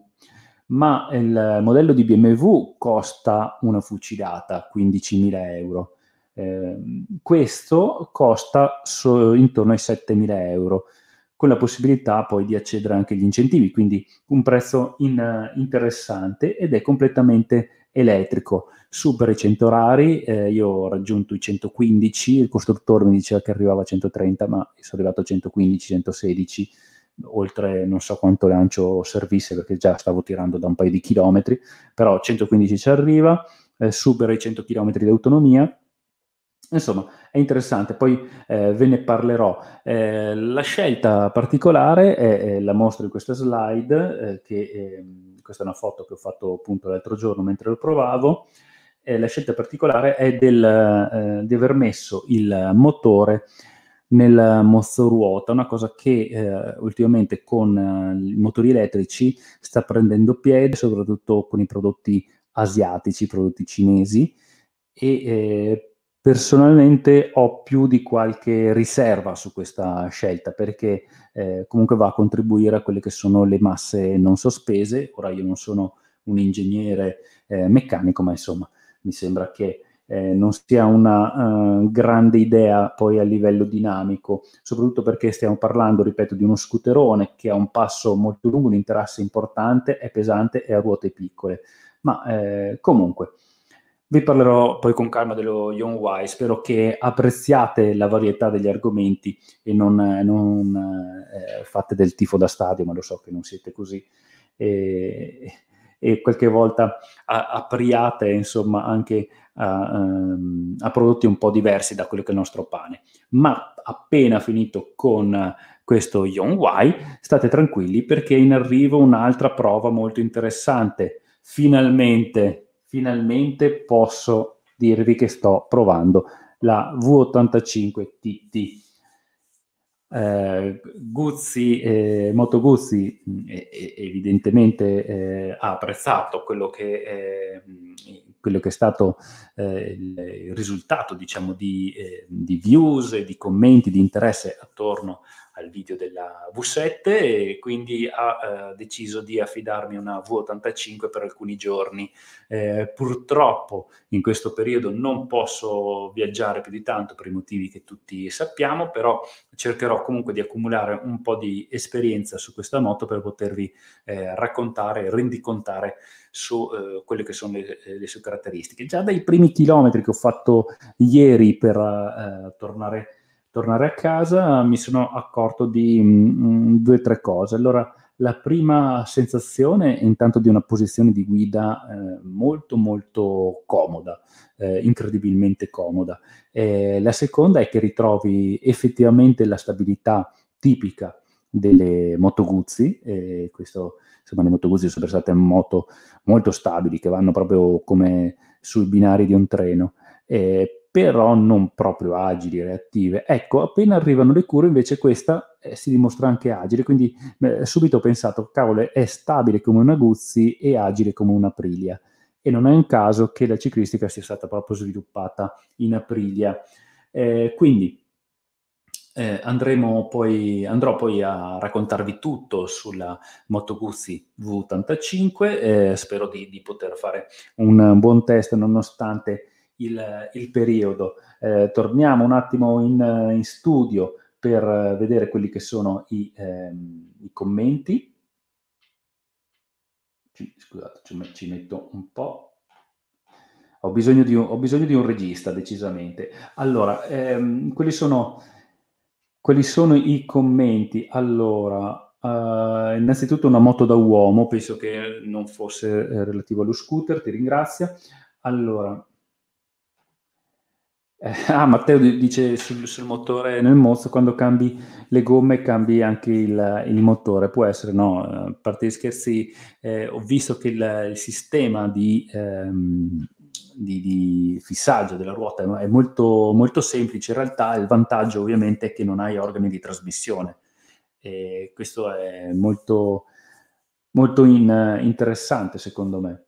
Ma il modello di BMW costa una fucilata, 15.000 euro. Ehm, questo costa so, intorno ai 7.000 euro, con la possibilità poi di accedere anche agli incentivi, quindi un prezzo in, interessante ed è completamente elettrico. Supera i 100 orari, eh, io ho raggiunto i 115, il costruttore mi diceva che arrivava a 130, ma sono arrivato a 115, 116 oltre non so quanto lancio servisse perché già stavo tirando da un paio di chilometri, però 115 ci arriva, eh, supera i 100 km di autonomia Insomma, è interessante, poi eh, ve ne parlerò. Eh, la scelta particolare è, è, la mostro in questa slide, eh, che ehm, questa è una foto che ho fatto appunto l'altro giorno mentre lo provavo. la scelta particolare è del, eh, di aver messo il motore nel mozzo ruota, una cosa che eh, ultimamente con eh, i motori elettrici sta prendendo piede, soprattutto con i prodotti asiatici, i prodotti cinesi. E, Personalmente ho più di qualche riserva su questa scelta perché eh, comunque va a contribuire a quelle che sono le masse non sospese. Ora io non sono un ingegnere eh, meccanico, ma insomma mi sembra che eh, non sia una uh, grande idea poi a livello dinamico, soprattutto perché stiamo parlando, ripeto, di uno scooterone che ha un passo molto lungo, un interasse importante, è pesante e ha ruote piccole. Ma eh, comunque, vi parlerò poi con calma dello Y, spero che apprezziate la varietà degli argomenti e non, eh, non eh, fate del tifo da stadio, ma lo so che non siete così, e, e qualche volta a, apriate insomma anche a, um, a, prodotti un po' diversi da quello che è il nostro pane. Ma appena finito con questo Y, state tranquilli perché è in arrivo un'altra prova molto interessante. Finalmente finalmente posso dirvi che sto provando la V85 TT. Eh, Guzzi, eh, Moto Guzzi mm, eh, evidentemente ha apprezzato quello che, eh, quello che è stato eh, il risultato diciamo, di, eh, di views, di commenti, di interesse attorno al video della V7 e quindi ha eh, deciso di affidarmi una V85 per alcuni giorni. Eh, purtroppo in questo periodo non posso viaggiare più di tanto per i motivi che tutti sappiamo, però cercherò comunque di accumulare un po' di esperienza su questa moto per potervi eh, raccontare e rendicontare su eh, quelle che sono le, eh, le, sue caratteristiche. Già dai primi chilometri che ho fatto ieri per eh, tornare tornare a casa mi sono accorto di mh, mm, due o tre cose. Allora, la prima sensazione è intanto di una posizione di guida eh, molto molto comoda, eh, incredibilmente comoda. Eh, la seconda è che ritrovi effettivamente la stabilità tipica delle moto Guzzi, questo, insomma le moto Guzzi sono state moto molto stabili che vanno proprio come sui binari di un treno. Eh, però non proprio agili, reattive. Ecco, appena arrivano le cure, invece questa eh, si dimostra anche agile, quindi eh, subito ho pensato, cavolo, è stabile come una Guzzi e agile come una Aprilia. E non è un caso che la ciclistica sia stata proprio sviluppata in Aprilia. Eh, quindi eh, poi, andrò poi a raccontarvi tutto sulla Moto Guzzi V85, eh, spero di, di, poter fare un buon test nonostante il, il periodo. Eh, torniamo un attimo in, in, studio per eh, vedere quelli che sono i, ehm, i commenti. Ci, scusate, ci, ci metto un po'. Ho bisogno, di un, ho bisogno di un, regista, decisamente. Allora, ehm, quelli, sono, quelli, sono, i commenti. Allora, eh, innanzitutto una moto da uomo, penso che non fosse eh, relativo allo scooter, ti ringrazio. Allora, eh, ah, Matteo dice sul, sul, motore nel mozzo, quando cambi le gomme cambi anche il, il motore, può essere, no? Eh, a parte gli scherzi, eh, ho visto che il, il sistema di, ehm, di, di, fissaggio della ruota è molto, molto semplice, in realtà il vantaggio ovviamente è che non hai organi di trasmissione. E questo è molto, molto in, interessante secondo me.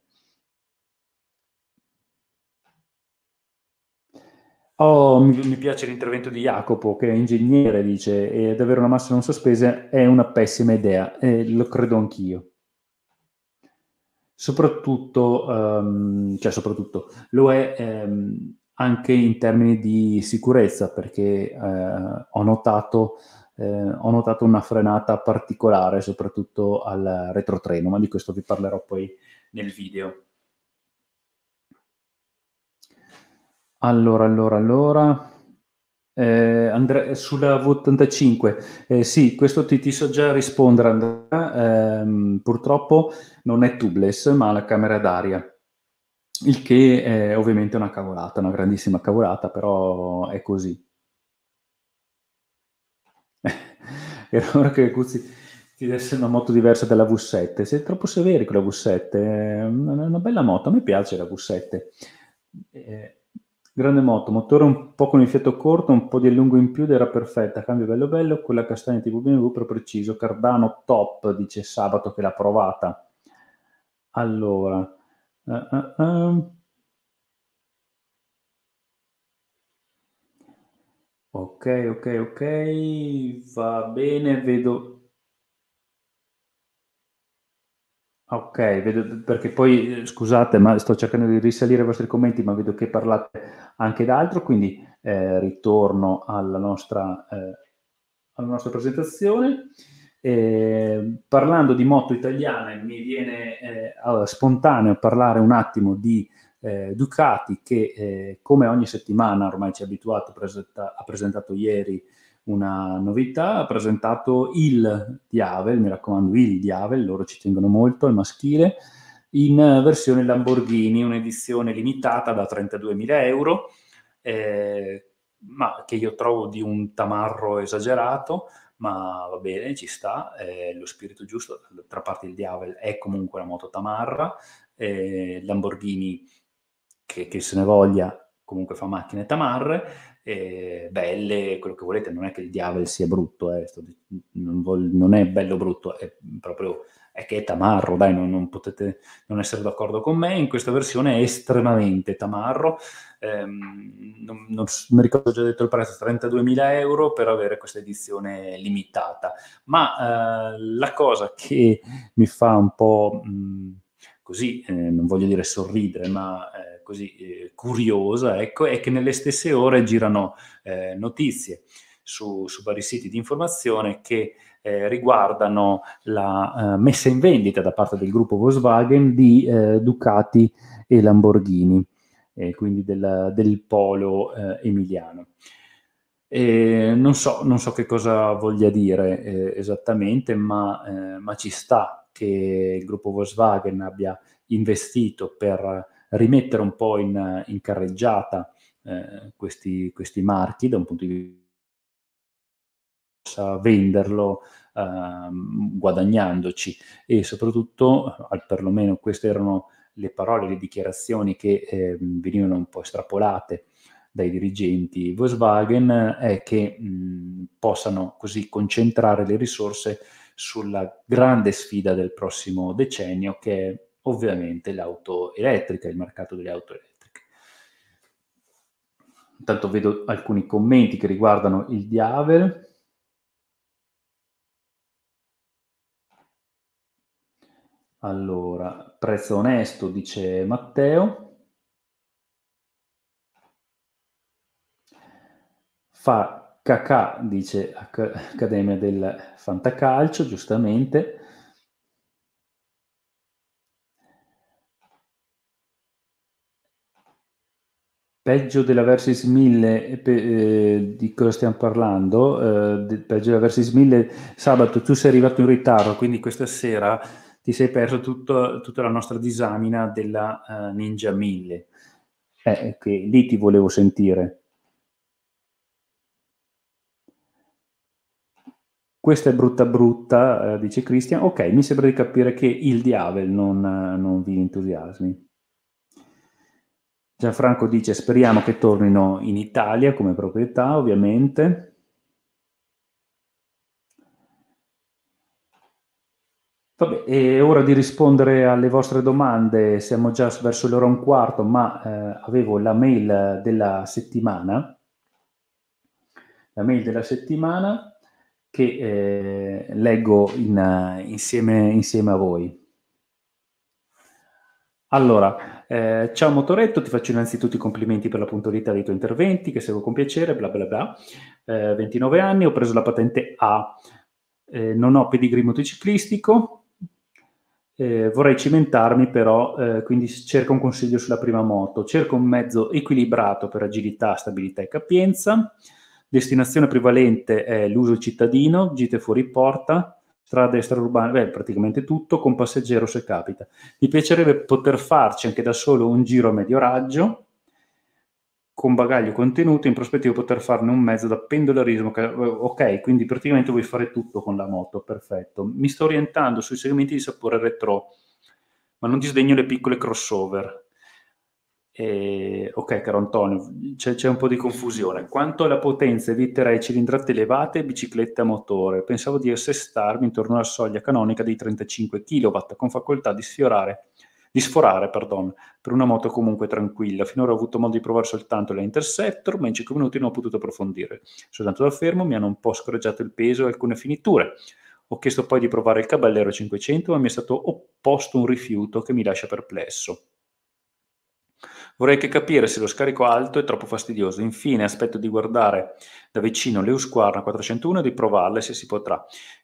Oh, mi, mi piace l'intervento di Jacopo, che è ingegnere, dice, e ad avere una massa non sospesa è una pessima idea, e lo credo anch'io. Soprattutto, um, cioè soprattutto, lo è um, anche in termini di sicurezza, perché uh, ho, notato, uh, ho notato una frenata particolare, soprattutto al retrotreno, ma di questo vi parlerò poi nel video. Allora, allora, allora. Eh, Andrea, sulla V85, eh, sì, questo ti, ti, so già rispondere Andrea, eh, purtroppo non è tubeless ma la camera d'aria, il che è ovviamente una cavolata, una grandissima cavolata, però è così. [laughs] Era ora che Cuzzi ti desse una moto diversa dalla V7, sei troppo severi con la V7, è eh, una bella moto, a me piace la V7. Eh, Grande moto, motore un po' con il fiato corto, un po' di allungo in più ed era perfetta, cambio bello bello, quella castagna tipo BMW per preciso, Cardano top, dice Sabato che l'ha provata. Allora, uh, uh, uh. ok, ok, ok, va bene, vedo Ok, vedo, perché poi eh, scusate, ma sto cercando di risalire i vostri commenti, ma vedo che parlate anche d'altro, quindi eh, ritorno alla nostra, eh, alla nostra presentazione. Eh, parlando di moto italiana, mi viene eh, spontaneo parlare un attimo di eh, Ducati, che come ogni settimana ormai ci è abituato, presenta, ha presentato ieri una novità, ha presentato il Diavel, mi raccomando il Diavel, loro ci tengono molto il maschile, in versione Lamborghini, un'edizione limitata da 32.000 euro, eh, ma che io trovo di un tamarro esagerato, ma va bene, ci sta, è lo spirito giusto, tra parte il Diavel è comunque una moto tamarra, eh, Lamborghini che, che se ne voglia comunque fa macchine tamarre, eh, belle, quello che volete, non è che il diavolo sia brutto, eh, non, vol- non, è bello brutto, è proprio è che è tamarro, dai, non, non, potete non essere d'accordo con me, in questa versione è estremamente tamarro, eh, non, non, mi ricordo già detto il prezzo, 32.000 euro per avere questa edizione limitata, ma eh, la cosa che mi fa un po' mh, mm, così, eh, non voglio dire sorridere, ma eh, così curiosa, ecco, è che nelle stesse ore girano eh, notizie su, su, vari siti di informazione che eh, riguardano la eh, messa in vendita da parte del gruppo Volkswagen di eh, Ducati e Lamborghini, eh, quindi del, del polo eh, emiliano. Non so, non, so, che cosa voglia dire esattamente, ma, ma, ci sta che il gruppo Volkswagen abbia investito per rimettere un po' in, in carreggiata eh, questi, questi, marchi da un punto di vista venderlo eh, guadagnandoci e soprattutto perlomeno queste erano le parole, le dichiarazioni che eh, venivano un po' estrapolate dai dirigenti Volkswagen è che mh, possano così concentrare le risorse sulla grande sfida del prossimo decennio che è ovviamente l'auto elettrica, il mercato delle auto elettriche. Intanto vedo alcuni commenti che riguardano il Diavel. Allora, prezzo onesto, dice Matteo. Fa cacà, dice Accademia del Fantacalcio, giustamente. peggio della Versus 1000 eh, di cosa stiamo parlando eh, peggio della Versus 1000 sabato tu sei arrivato in ritardo quindi questa sera ti sei perso tutto, tutta la nostra disamina della uh, Ninja 1000 eh, che lì ti volevo sentire questa è brutta brutta eh, dice Christian ok mi sembra di capire che il diavolo non, non vi entusiasmi Gianfranco dice speriamo che tornino in Italia come proprietà, ovviamente. Vabbè, è ora di rispondere alle vostre domande, siamo già verso l'ora e un quarto, ma eh, avevo la mail della settimana, la mail della settimana che eh, leggo in, eh, insieme, insieme a voi. Allora, eh, ciao Motoretto, ti faccio innanzitutto i complimenti per la puntualità dei tuoi interventi, che seguo con piacere, bla bla bla. Eh, 29 anni, ho preso la patente A, eh, non ho pedigree motociclistico, eh, vorrei cimentarmi però, eh, quindi cerco un consiglio sulla prima moto. Cerco un mezzo equilibrato per agilità, stabilità e capienza. Destinazione prevalente è l'uso cittadino, gite fuori porta, strade extraurbane, beh, praticamente tutto, con passeggero se capita. Mi piacerebbe poter farci anche da solo un giro a medio raggio, con bagaglio contenuto, in prospettiva poter farne un mezzo da pendolarismo. Eh, ok, quindi praticamente vuoi fare tutto con la moto, perfetto. Mi sto orientando sui segmenti di sapore retro, ma non disdegno le piccole crossover. Eh, ok, caro Antonio, c'è, c'è, un po' di confusione. Quanto alla potenza eviterei cilindrate elevate e biciclette a motore. Pensavo di assestarmi intorno alla soglia canonica dei 35 kW, con facoltà di sfiorare di sforare pardon, per una moto comunque tranquilla. Finora ho avuto modo di provare soltanto la Interceptor, ma in 5 minuti non ho potuto approfondire. Soltanto dal fermo mi hanno un po' scoraggiato il peso e alcune finiture. Ho chiesto poi di provare il Caballero 500, ma mi è stato opposto un rifiuto che mi lascia perplesso. Vorrei anche capire se lo scarico alto è troppo fastidioso. Infine, aspetto di guardare da vicino le Husqvarna 401 e di provarle se si potrà.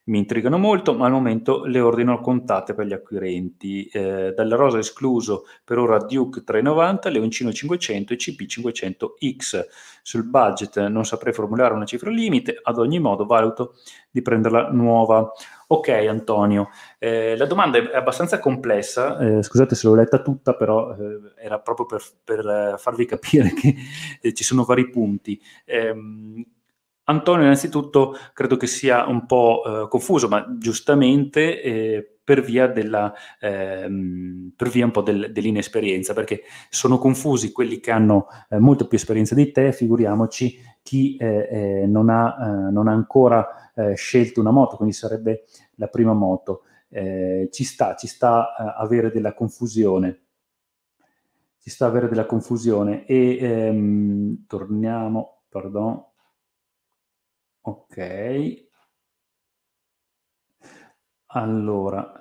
Mi intrigano molto, ma al momento le ordino contate per gli acquirenti. Eh, dalla rosa escluso per ora Duke 390, Leoncino 500 e CP500X. Sul budget non saprei formulare una cifra limite, ad ogni modo valuto di prenderla nuova. Ok Antonio, eh, la domanda è abbastanza complessa, eh, scusate se l'ho letta tutta, però eh, era proprio per, per, eh, farvi capire che eh, ci sono vari punti. Ehm, Antonio innanzitutto credo che sia un po' eh, confuso, ma giustamente per via, della, ehm, per via un po' del, dell'inesperienza, perché sono confusi quelli che hanno eh, molta più esperienza di te, figuriamoci chi eh, eh, non, ha, eh, non, ha, ancora eh, scelto una moto, quindi sarebbe la prima moto. Eh, ci sta, ci sta avere della confusione. Ci sta avere della confusione e ehm, torniamo, perdon. Ok, allora,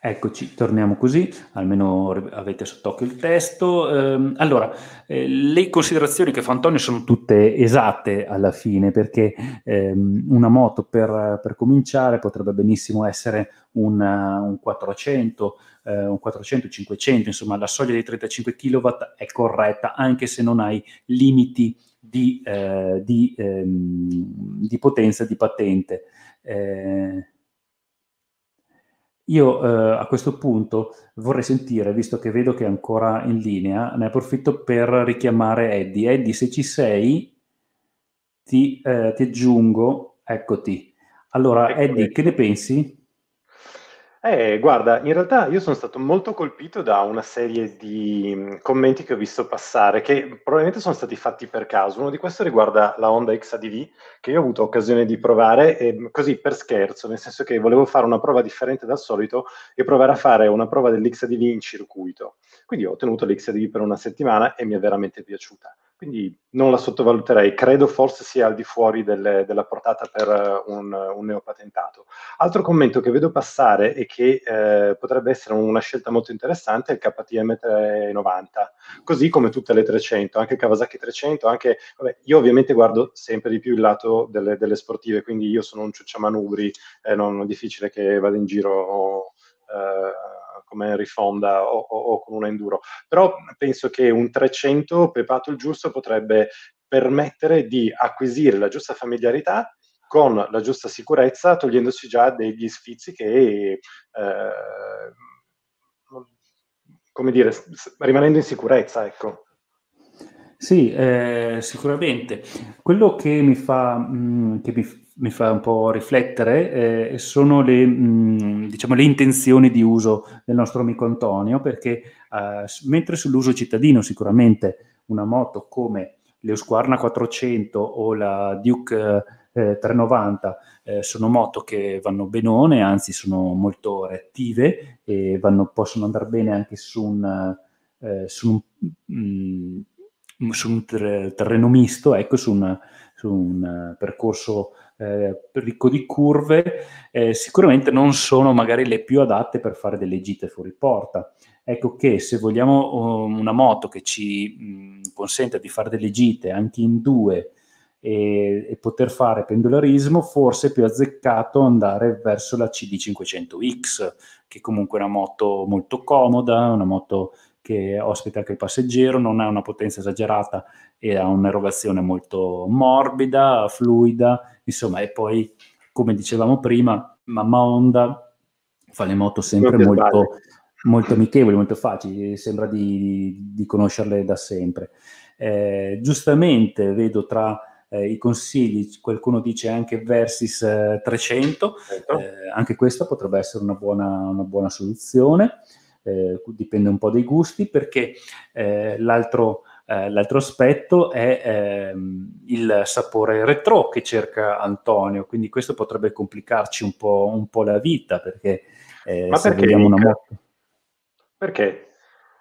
eccoci, torniamo così, almeno avete sott'occhio il testo. Eh, allora, eh, le considerazioni che fa Antonio sono tutte esatte alla fine, perché ehm, una moto per, per, cominciare potrebbe benissimo essere una, un 400, eh, un 400, 500, insomma la soglia dei 35 kW è corretta anche se non hai limiti di, eh, di, ehm, di potenza di patente. Eh, io eh, a questo punto vorrei sentire, visto che vedo che è ancora in linea, ne approfitto per richiamare Eddie. Eddie, se ci sei, ti, eh, ti aggiungo, eccoti. Allora, Eddie, che ne pensi? Eh, guarda, in realtà io sono stato molto colpito da una serie di mm, commenti che ho visto passare, che probabilmente sono stati fatti per caso. Uno di questi riguarda la Honda XADV, che io ho avuto occasione di provare e, mm, così per scherzo, nel senso che volevo fare una prova differente dal solito e provare a fare una prova dell'XADV in circuito. Quindi ho tenuto l'XADV per una settimana e mi è veramente piaciuta. Quindi non la sottovaluterei, credo forse sia al di fuori delle, della portata per eh, un, un, neopatentato. Altro commento che vedo passare e che eh, potrebbe essere una scelta molto interessante è il KTM 390, così come tutte le 300, anche Kawasaki 300, anche, vabbè, io ovviamente guardo sempre di più il lato delle, delle sportive, quindi io sono un ciucciamanubri, eh, non è difficile che vada in giro... Eh, come Henry Fonda o, o, o con un enduro. Però penso che un 300 pepato il giusto potrebbe permettere di acquisire la giusta familiarità con la giusta sicurezza, togliendosi già degli sfizi che, eh, come dire, rimanendo in sicurezza, ecco. Sì, eh, sicuramente. Quello che mi fa, mh, mm, che mi, mi fa un po' riflettere eh, sono le, mh, mm, diciamo, le, intenzioni di uso del nostro amico Antonio, perché eh, mentre sull'uso cittadino sicuramente una moto come l'Eusquarna 400 o la Duke 390 eh, eh, sono moto che vanno benone, anzi sono molto reattive e vanno, possono andare bene anche su un, eh, su un mh, mm, Mm, su un terreno misto, ecco, su, una, su un eh, percorso eh, ricco di curve, eh, sicuramente non sono magari le più adatte per fare delle gite fuori porta. Ecco che se vogliamo um, una moto che ci mh, mm, consenta di fare delle gite anche in due e, e, poter fare pendolarismo, forse è più azzeccato andare verso la CD500X, che comunque è una moto molto comoda, una moto che ospita anche il passeggero, non ha una potenza esagerata e ha un'erogazione molto morbida, fluida, insomma, e poi, come dicevamo prima, mamma Honda fa le moto sempre molto, molto amichevoli, molto facili, sembra di, di conoscerle da sempre. Eh, giustamente vedo tra eh, i consigli, qualcuno dice anche Versis eh, 300, certo. eh, anche questa potrebbe essere una buona, una buona soluzione eh, dipende un po' dai gusti, perché eh, l'altro, eh, l'altro, aspetto è ehm, il sapore retro che cerca Antonio, quindi questo potrebbe complicarci un po', un po la vita, perché eh, Ma perché, se vediamo una moto... Perché?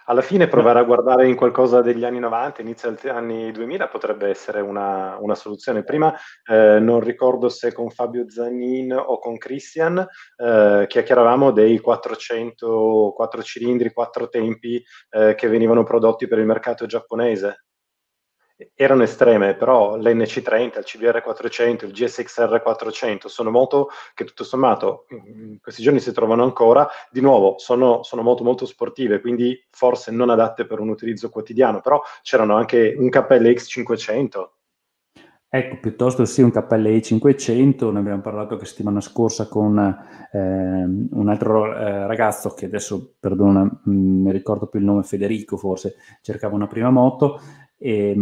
alla fine provare a guardare in qualcosa degli anni 90, inizio degli anni 2000 potrebbe essere una, una soluzione. Prima eh, non ricordo se con Fabio Zagnin o con Christian eh, chiacchieravamo dei 400, 4 cilindri, 4 tempi eh, che venivano prodotti per il mercato giapponese erano estreme, però l'NC30, il CBR400, il GSXR400 sono moto che tutto sommato mm, in questi giorni si trovano ancora, di nuovo sono, sono moto molto sportive, quindi forse non adatte per un utilizzo quotidiano, però c'erano anche un x 500 Ecco, piuttosto sì, un KLI 500, ne abbiamo parlato anche settimana scorsa con eh, un altro eh, ragazzo che adesso, perdona, mm, mi ricordo più il nome, Federico forse, cercava una prima moto, e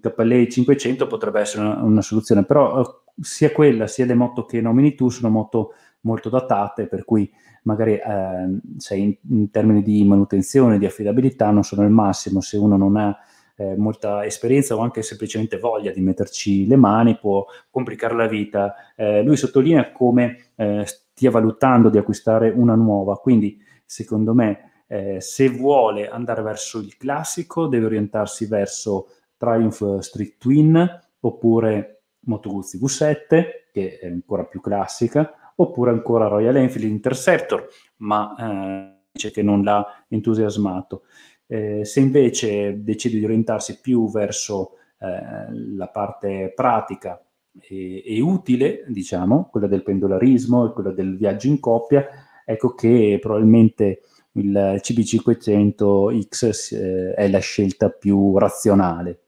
KLA 500 potrebbe essere una, una, soluzione, però eh, sia quella sia le moto che nomini tu sono moto molto datate, per cui magari eh, sei in, in, termini di manutenzione, di affidabilità non sono il massimo, se uno non ha eh, molta esperienza o anche semplicemente voglia di metterci le mani può complicare la vita. Eh, lui sottolinea come eh, stia valutando di acquistare una nuova, quindi secondo me eh, se vuole andare verso il classico, deve orientarsi verso Triumph Street Twin oppure Moto Guzzi V7, che è ancora più classica, oppure ancora Royal Enfield Interceptor, ma eh, dice che non l'ha entusiasmato. Eh, se invece decide di orientarsi più verso eh, la parte pratica e, e utile, diciamo, quella del pendolarismo e quella del viaggio in coppia, ecco che probabilmente il CB500X eh, è la scelta più razionale.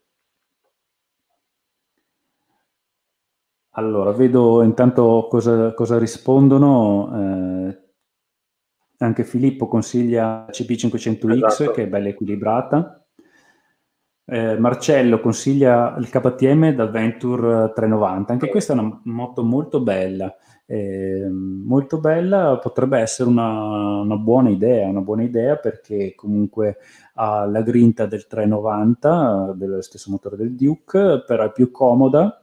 Allora, vedo intanto cosa, cosa rispondono. Eh, anche Filippo consiglia CB500X esatto. che è bella equilibrata. Eh, Marcello consiglia il KTM da Venture 390, eh, anche questa è una moto molto bella, eh, molto bella, potrebbe essere una, una, buona idea, una buona idea perché comunque ha la grinta del 390, dello stesso motore del Duke, però è più comoda,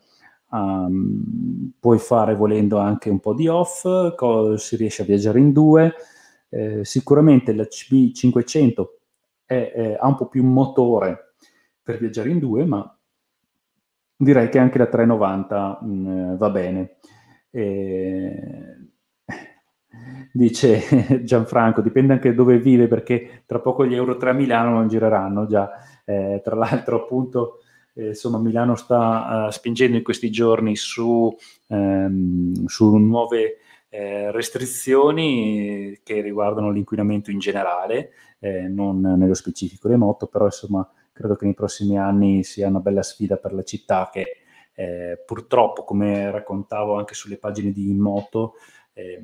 um, puoi fare volendo anche un po' di off, co- si riesce a viaggiare in due, eh, sicuramente la CB500 ha un po' più motore per viaggiare in due, ma direi che anche la 390 mh, mm, va bene. E... [laughs] Dice [laughs] Gianfranco, dipende anche dove vive perché tra poco gli Euro 3 a Milano non gireranno già. Eh, tra l'altro appunto eh, insomma, Milano sta uh, spingendo in questi giorni su, ehm, su nuove eh, restrizioni che riguardano l'inquinamento in generale, eh, non nello specifico le moto, però insomma credo che nei prossimi anni sia una bella sfida per la città che eh, purtroppo, come raccontavo anche sulle pagine di Immoto, eh,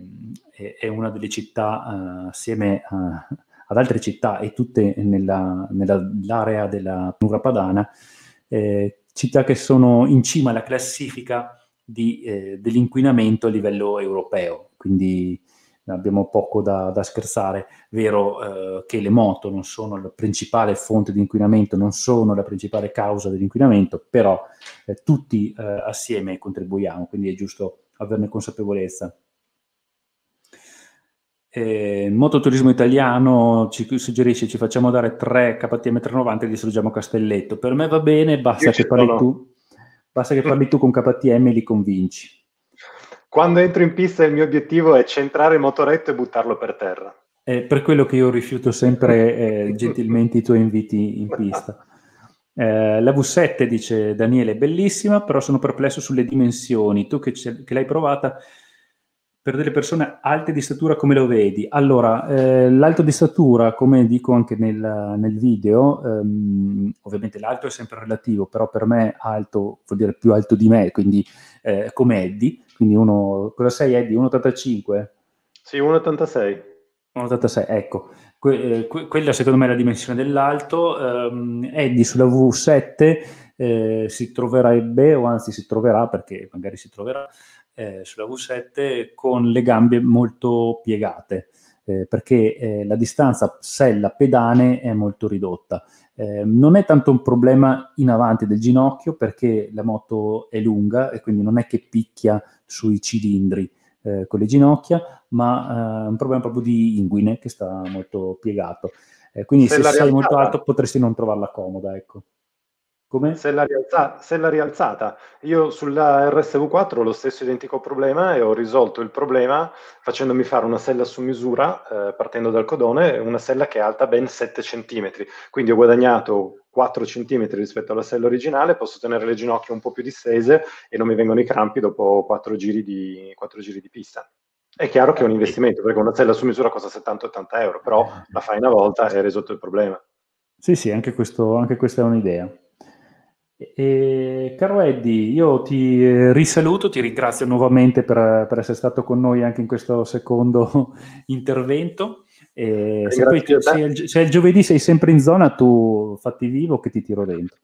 è una delle città eh, assieme a, ad altre città e tutte nella, nell'area della pianura padana, eh, città che sono in cima alla classifica di, eh, dell'inquinamento a livello europeo. Quindi abbiamo poco da, da scherzare. Vero eh, che le moto non sono la principale fonte di inquinamento, non sono la principale causa dell'inquinamento, però eh, tutti eh, assieme contribuiamo, quindi è giusto averne consapevolezza. Eh, Mototurismo Italiano ci suggerisce ci facciamo dare 3 KTM 390 e distruggiamo Castelletto. Per me va bene, basta che parli no. tu. Basta che parli tu con KTM e li convinci. Quando entro in pista il mio obiettivo è centrare il motoretto e buttarlo per terra. È per quello che io rifiuto sempre eh, gentilmente i tuoi inviti in pista. Eh, la V7 dice Daniele, è bellissima, però sono perplesso sulle dimensioni. Tu che, che l'hai provata, per delle persone alte di statura come lo vedi? Allora, eh, l'alto di statura, come dico anche nel, nel video, ehm, ovviamente l'alto è sempre relativo, però per me alto vuol dire più alto di me, quindi eh, come Eddie, quindi uno, cosa sei Eddie? 1,85? Sì, 1,86. 1,86, ecco. Que- eh, que- quella secondo me è la dimensione dell'alto. Um, Eddie sulla V7 eh, si troverebbe, o anzi si troverà, perché magari si troverà, eh, sulla V7 con le gambe molto piegate. Eh, perché eh, la distanza sella-pedane è molto ridotta eh, non è tanto un problema in avanti del ginocchio perché la moto è lunga e quindi non è che picchia sui cilindri eh, con le ginocchia, ma è eh, un problema proprio di inguine che sta molto piegato. Eh, quindi se, se sei molto alto potresti non trovarla comoda, ecco. Come? Se l'ha, rialza- se l'ha rialzata. Io sulla RSV4 ho lo stesso identico problema e ho risolto il problema facendomi fare una sella su misura, eh, partendo dal codone, una sella che è alta ben 7 cm. Quindi ho guadagnato 4 cm rispetto alla sella originale, posso tenere le ginocchia un po' più distese e non mi vengono i crampi dopo 4 giri di, 4 giri di pista. È chiaro che è un eh, investimento, perché una sella su misura costa 70-80 euro, però eh. la fai una volta e hai risolto il problema. Sì, sì, anche, questo, anche questa è un'idea. E, caro Eddie, io ti eh, risaluto, ti ringrazio nuovamente per, per essere stato con noi anche in questo secondo [laughs] intervento. E se poi se il, se il giovedì sei sempre in zona, tu fatti vivo che ti tiro dentro.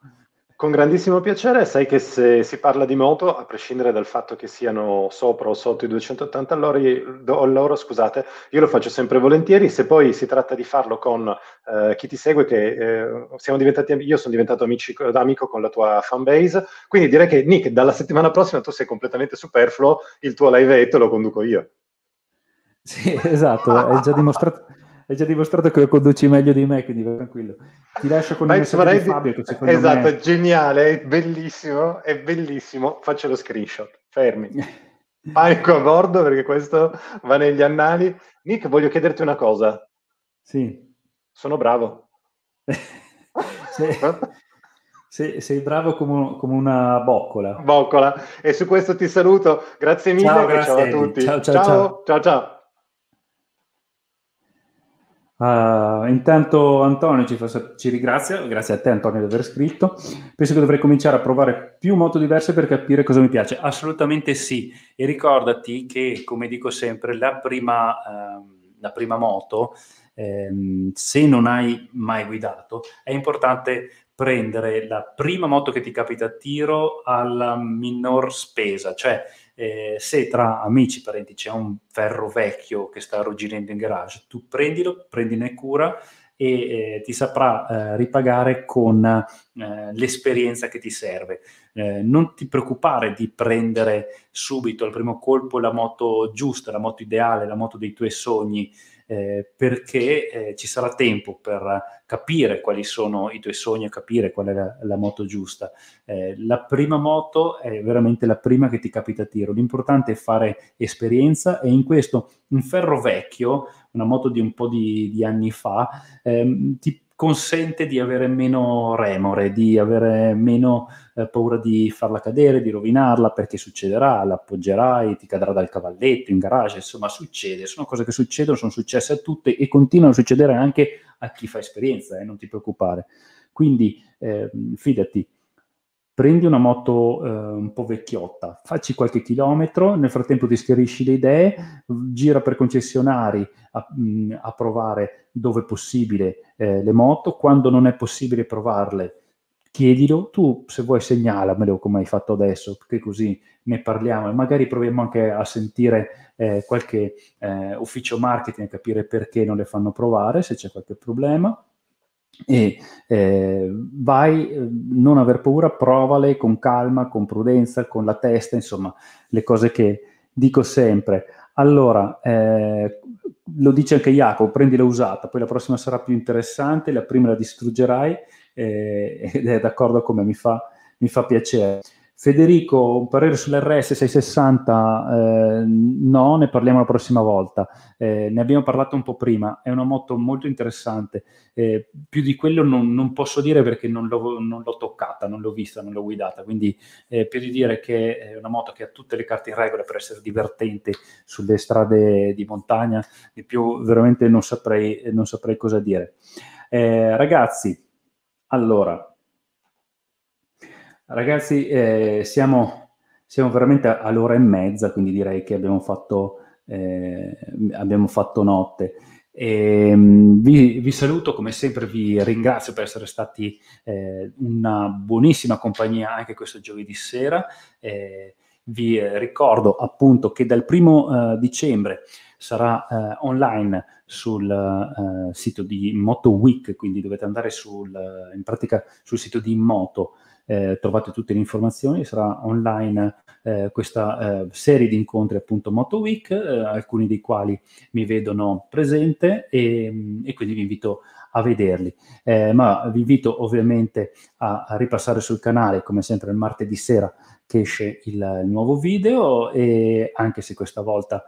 Con grandissimo piacere, sai che se si parla di moto, a prescindere dal fatto che siano sopra o sotto i 280 all'ora, scusate, io lo faccio sempre volentieri, se poi si tratta di farlo con eh, chi ti segue, che eh, siamo diventati, io sono diventato amici, amico con la tua fanbase, quindi direi che Nick, dalla settimana prossima tu sei completamente superfluo, il tuo live lo conduco io. Sì, esatto, hai già dimostrato hai già dimostrato che lo conduci meglio di me, quindi vai tranquillo. Ti lascio con il messaggio di Fabio che secondo esatto, me... geniale, è bellissimo, è bellissimo. Faccio lo screenshot, fermi. [laughs] Panico a bordo perché questo va negli annali. Nick, voglio chiederti una cosa. Sì. Sono bravo. Sì. [laughs] Sei, sei, bravo come, come, una boccola. Boccola. E su questo ti saluto. Grazie mille ciao, grazie. ciao a tutti. ciao, ciao. ciao, ciao. ciao. Uh, intanto Antonio ci, fa, ci, ringrazia, grazie a te Antonio di aver scritto. Penso che dovrei cominciare a provare più moto diverse per capire cosa mi piace. Assolutamente sì. E ricordati che, come dico sempre, la prima, uh, la prima moto, ehm, se non hai mai guidato, è importante prendere la prima moto che ti capita a tiro alla minor spesa, cioè eh, se tra amici, parenti c'è un ferro vecchio che sta arrugginendo in garage, tu prendilo, prendine cura e eh, ti saprà eh, ripagare con eh, l'esperienza che ti serve. Eh, non ti preoccupare di prendere subito al primo colpo la moto giusta, la moto ideale, la moto dei tuoi sogni eh, perché eh, ci sarà tempo per capire quali sono i tuoi sogni e capire qual è la, la moto giusta. Eh, la prima moto è veramente la prima che ti capita a tiro, l'importante è fare esperienza e in questo un ferro vecchio, una moto di un po' di, di anni fa, ehm, ti consente di avere meno remore, di avere meno eh, paura di farla cadere, di rovinarla, perché succederà, l'appoggerai, ti cadrà dal cavalletto, in garage, insomma succede, sono cose che succedono, sono successe a tutte e continuano a succedere anche a chi fa esperienza, eh, non ti preoccupare. Quindi eh, fidati, prendi una moto eh, un po' vecchiotta, facci qualche chilometro, nel frattempo ti schiarisci le idee, gira per concessionari a, mh, mm, a provare dove è possibile eh, le moto, quando non è possibile provarle chiedilo, tu se vuoi segnalamelo come hai fatto adesso, perché così ne parliamo e magari proviamo anche a sentire eh, qualche eh, ufficio marketing a capire perché non le fanno provare, se c'è qualche problema e eh, vai, eh, non aver paura, provale con calma, con prudenza, con la testa, insomma, le cose che dico sempre. Allora, eh, lo dice anche Jacopo, prendila usata, poi la prossima sarà più interessante, la prima la distruggerai eh, [laughs] ed è d'accordo come mi fa, mi fa piacere. Federico, un parere sull'RS 660? Eh, no, ne parliamo la prossima volta. Eh, ne abbiamo parlato un po' prima, è una moto molto interessante. Eh, più di quello non, non, posso dire perché non l'ho, non l'ho toccata, non l'ho vista, non l'ho guidata. Quindi eh, più di dire che è una moto che ha tutte le carte in regola per essere divertente sulle strade di montagna, di più veramente non saprei, non saprei cosa dire. Eh, ragazzi, allora, Ragazzi, eh, siamo, siamo, veramente all'ora e mezza, quindi direi che abbiamo fatto, eh, abbiamo fatto notte. E, ehm, vi, vi, saluto, come sempre vi ringrazio per essere stati eh, una buonissima compagnia anche questo giovedì sera. Eh, vi ricordo appunto che dal primo eh, dicembre sarà eh, online sul sito di Moto Week, quindi dovete andare sul, in pratica sul sito di Moto eh, trovate tutte le informazioni, sarà online eh, questa eh, serie di incontri appunto Moto Week, eh, alcuni dei quali mi vedono presente e, e quindi vi invito a vederli. Eh, ma vi invito ovviamente a, a, ripassare sul canale come sempre il martedì sera che esce il, il nuovo video e anche se questa volta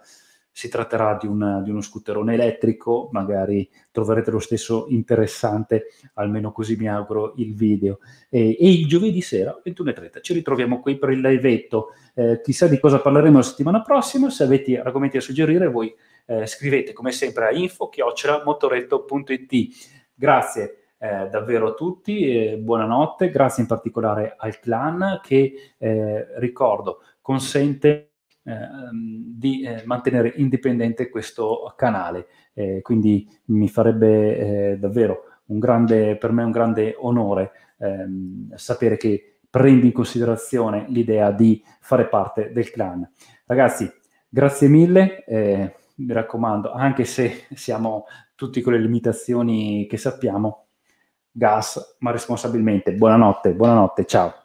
si tratterà di, una, di, uno scooterone elettrico, magari troverete lo stesso interessante, almeno così mi auguro, il video. E, e il giovedì sera, 21.30, ci ritroviamo qui per il liveetto. Eh, chissà di cosa parleremo la settimana prossima, se avete argomenti da suggerire voi eh, scrivete come sempre a info-motoretto.it. Grazie. Eh, davvero a tutti, buonanotte, grazie in particolare al clan che, eh, ricordo, consente eh, ehm, di eh, mantenere indipendente questo canale. Eh, quindi mi farebbe davvero un grande, per me un grande onore ehm, sapere che prendi in considerazione l'idea di fare parte del clan. Ragazzi, grazie mille, eh, mi raccomando, anche se siamo tutti con le limitazioni che sappiamo, gas, ma responsabilmente. Buonanotte, buonanotte, ciao.